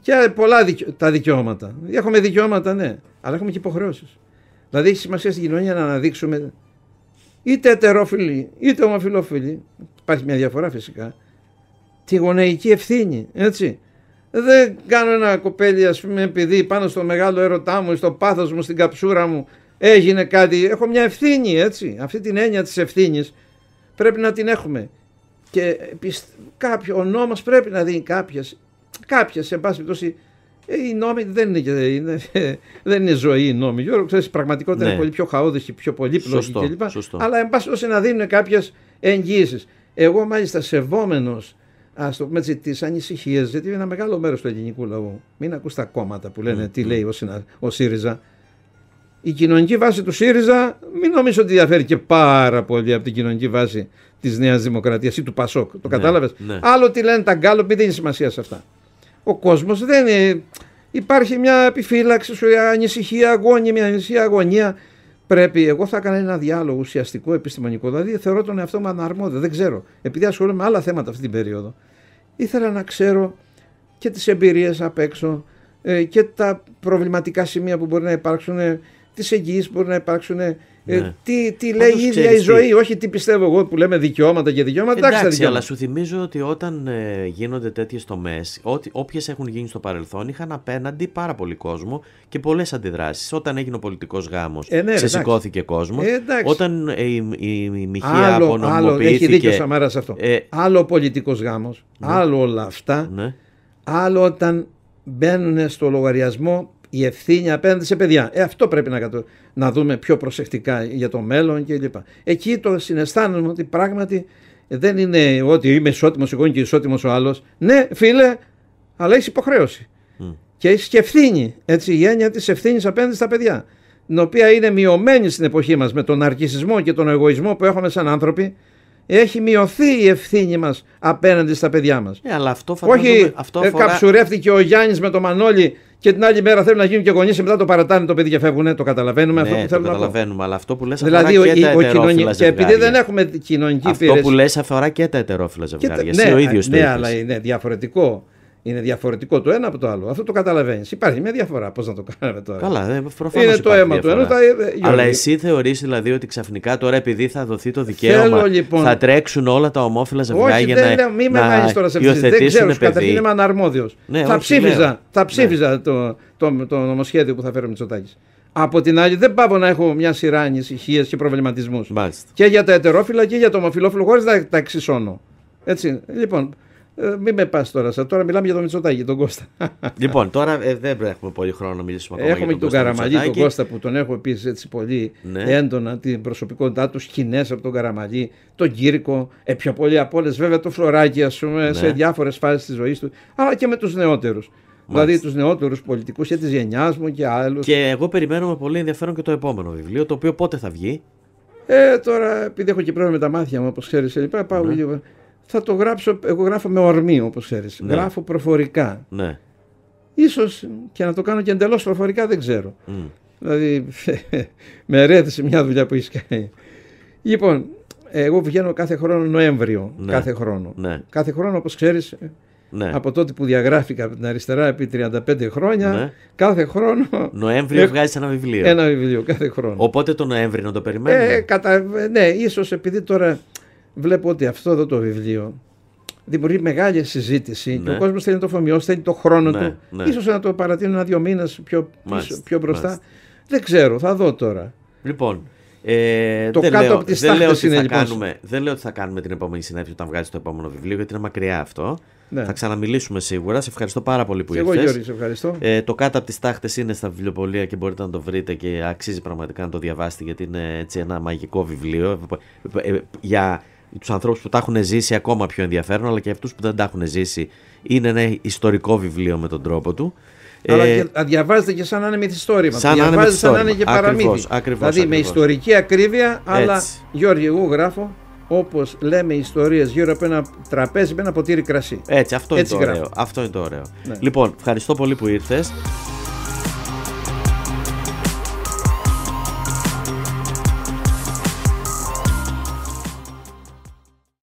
Και πολλά τα δικαιώματα. Έχουμε δικαιώματα, ναι, αλλά έχουμε και υποχρεώσεις. Δηλαδή έχει σημασία στην κοινωνία να αναδείξουμε είτε ετερόφιλοι είτε ομοφιλόφιλοι, υπάρχει μια διαφορά φυσικά, τη γονεϊκή ευθύνη, έτσι. Δεν κάνω ένα κοπέλι, ας πούμε, επειδή πάνω στο μεγάλο έρωτά μου, στο πάθος μου, στην καψούρα μου έγινε κάτι. Έχω μια ευθύνη, έτσι. Αυτή την έννοια της ευθύνης πρέπει να την έχουμε. Και κάποιο, ο νόμος πρέπει να δίνει κάποιες. Κάποιες, σε πάση Ε, οι νόμοι δεν είναι, ε, είναι, ε, δεν είναι ζωή οι νόμοι. Γιώργο, ξέρεις, η πραγματικότητα ναι. είναι πολύ πιο και πιο πολύπλοκη κλπ. Αλλά εν πάση περιπτώσει να δίνουν κάποιες εγγύησεις. Εγώ μάλιστα σεβόμενος ας το πούμε έτσι, τις ανησυχίες, γιατί είναι ένα μεγάλο μέρος του ελληνικού λαού. Μην ακούς τα κόμματα που λένε mm. τι λέει ο, ο ΣΥΡΙΖΑ η κοινωνική βάση του ΣΥΡΙΖΑ μην νομίζω ότι διαφέρει και πάρα πολύ από την κοινωνική βάση της Νέας Δημοκρατίας ή του ΠΑΣΟΚ. Το ναι, κατάλαβες. Ναι. Άλλο τι λένε τα γκάλωποι δεν είναι σημασία σε αυτά. Ο κόσμος δεν είναι. Υπάρχει μια επιφύλαξη, σου ανησυχία, αγώνια, μια ανησυχία, αγωνία. Πρέπει, εγώ θα έκανα ένα διάλογο ουσιαστικό, επιστημονικό. Δηλαδή, θεωρώ τον εαυτό μου αναρμόδιο, δεν ξέρω. Επειδή ασχολούμαι με άλλα θέματα αυτή την περίοδο, ήθελα να ξέρω και τις εμπειρίες απ' έξω ε, και τα προβληματικά σημεία που μπορεί να υπάρξουν ε, τις εγγυήσεις μπορεί να υπάρξουν. Ε, ναι. ε, τι, τι λέει η ίδια η ζωή, όχι τι πιστεύω εγώ που λέμε δικαιώματα και δικαιώματα. Εντάξει, δικαιώματα. αλλά σου θυμίζω ότι όταν ε, γίνονται τέτοιες τομές, όποιες έχουν γίνει στο παρελθόν, είχαν απέναντι πάρα πολύ κόσμο και πολλές αντιδράσεις. Όταν έγινε ο πολιτικός γάμος, ε, ναι, ξεσηκώθηκε κόσμος. Ε, όταν η, η, η μοιχεία άλλο, έχει δίκιο Σαμάρα σε αυτό. άλλο πολιτικός γάμος, ναι. άλλο όλα αυτά. Ναι. Άλλο όταν μπαίνουν στο λογαριασμό η ευθύνη απέναντι σε παιδιά. Ε, αυτό πρέπει να, να δούμε πιο προσεκτικά για το μέλλον κλπ. Εκεί το συναισθάνομαι ότι πράγματι δεν είναι ότι είμαι ισότιμος εγώ και ισότιμος ο άλλος. Ναι φίλε, αλλά έχεις υποχρέωση. Και έχεις και ευθύνη, έτσι, η έννοια της ευθύνης απέναντι στα παιδιά. Την οποία είναι μειωμένη στην εποχή μας με τον αρκισμό και τον εγωισμό που έχουμε σαν άνθρωποι έχει μειωθεί η ευθύνη μας απέναντι στα παιδιά μας. Ε, αλλά αυτό φαντάζομαι. Όχι, αυτό ε, αφορά... καψουρεύτηκε ο Γιάννης με το Μανώλη και την άλλη μέρα θέλουν να γίνουν και γονείς και μετά το παρατάνε το παιδί και φεύγουν. Το καταλαβαίνουμε ναι, αυτό που θέλουν το καταλαβαίνουμε, αλλά αυτό που λες δηλαδή, αφορά δηλαδή, και τα τα κοινωνι... Και επειδή δεν έχουμε κοινωνική Αυτό που λες αφορά και τα ετερόφιλα ζευγάρια. Ναι, ναι, ναι, αλλά είναι διαφορετικό. Είναι διαφορετικό το ένα από το άλλο. Αυτό το καταλαβαίνεις. Υπάρχει μια διαφορά. Πώς να το κάνουμε τώρα. Καλά, ε, προφανώς. Είναι το αίμα του ε, ε, Αλλά εσύ θεωρείς δηλαδή ότι ξαφνικά τώρα επειδή θα δοθεί το δικαίωμα. Θέλω, λοιπόν, Θα τρέξουν όλα τα ομόφυλα ζευγάρια για δεν, να. Μην τώρα σε Δεν ξέρω. Καταρχήν είμαι αναρμόδιος. Ναι, θα, ψήφιζα, θα ναι. ψήφιζα το, το, το νομοσχέδιο που θα φέρει ο Μητσοτάκης. Από την άλλη, δεν πάω να έχω μια σειρά ανησυχίες και προβληματισμούς. Και για τα ετερόφυλα και για το ομοφυλόφυλο χωρίς να τα εξισώνω. Έτσι. Λοιπόν, ε, μην με πας τώρα. Τώρα μιλάμε για τον Μητσοτάκη, τον Κώστα. *laughs* Λοιπόν, τώρα ε, δεν έχουμε πολύ χρόνο να μιλήσουμε ακόμα. Έχουμε για τον και τον Καραμαλή, τον Κώστα που τον έχω επίσης έτσι πολύ ναι. έντονα την προσωπικότητά του, σκηνές από τον Καραμαλή, τον Κύρκο, ε, πιο πολύ από όλες βέβαια το Φλωράκι, ας πούμε, ναι. σε διάφορες φάσεις της ζωής του, αλλά και με τους νεότερους. Δηλαδή τους νεότερους πολιτικούς και της γενιάς μου και άλλους. Και εγώ περιμένω με πολύ ενδιαφέρον και το επόμενο βιβλίο, το οποίο πότε θα βγει. Ε, τώρα, επειδή έχω και πρόβλημα με τα μάτια μου, όπως ξέρεις, πάω ναι. λίγο θα το γράψω, εγώ γράφω με ορμή όπως ξέρεις, ναι. γράφω προφορικά. Ναι. Ίσως και να το κάνω και εντελώς προφορικά δεν ξέρω. Δηλαδή *laughs* με ρέθησε μια δουλειά που έχεις κάνει. Λοιπόν, εγώ βγαίνω κάθε χρόνο Νοέμβριο, ναι. κάθε χρόνο. Ναι. Κάθε χρόνο όπως ξέρεις ναι. Από τότε που διαγράφηκα από την αριστερά επί 35 χρόνια, ναι. κάθε χρόνο. Νοέμβριο ε... βγάζεις ένα βιβλίο. Ένα βιβλίο κάθε χρόνο. Οπότε το Νοέμβριο να το περιμένουμε. Ε, κατα... Ε, ναι, ίσως επειδή τώρα βλέπω ότι αυτό εδώ το βιβλίο δημιουργεί μεγάλη συζήτηση ναι. και ο ναι. κόσμος θέλει να το αφομοιώσει, θέλει το χρόνο ναι, του. Ναι. ίσως να το παρατεινω ενα ένα-δύο μήνες πιο, πιο μπροστά. Δεν ξέρω, θα δω τώρα. Λοιπόν. Ε, το δεν κάτω από τις δεν είναι, κάνουμε, Δεν λέω ότι θα κάνουμε την επόμενη συνέντευξη όταν βγάζει το επόμενο βιβλίο, γιατί είναι μακριά αυτό. Ναι. Θα ξαναμιλήσουμε σίγουρα. Σε ευχαριστώ πάρα πολύ που ήρθατε. Εγώ, Γιώργη, σε ευχαριστώ. Ε, το κάτω από τις τάχτες είναι στα βιβλιοπολία και μπορείτε να το βρείτε και αξίζει πραγματικά να το διαβάσετε, γιατί είναι έτσι ένα μαγικό βιβλίο. Ε, ε, ε για τους ανθρώπους που τα έχουν ζήσει ακόμα πιο ενδιαφέρον αλλά και αυτούς που δεν τα έχουν ζήσει είναι ένα ιστορικό βιβλίο με τον τρόπο του αλλά ε, διαβάζεται και σαν να είναι μυθιστόρημα. Σαν να είναι σαν να και παραμύθι. Ακριβώς, δηλαδή με ιστορική ακρίβεια, αλλά Γιώργη, εγώ γράφω όπως λέμε ιστορίες γύρω από ένα τραπέζι με ένα ποτήρι κρασί. Έτσι, αυτό, είναι, το ωραίο. αυτό είναι το ωραίο. Ναι. Λοιπόν, ευχαριστώ πολύ που ήρθες.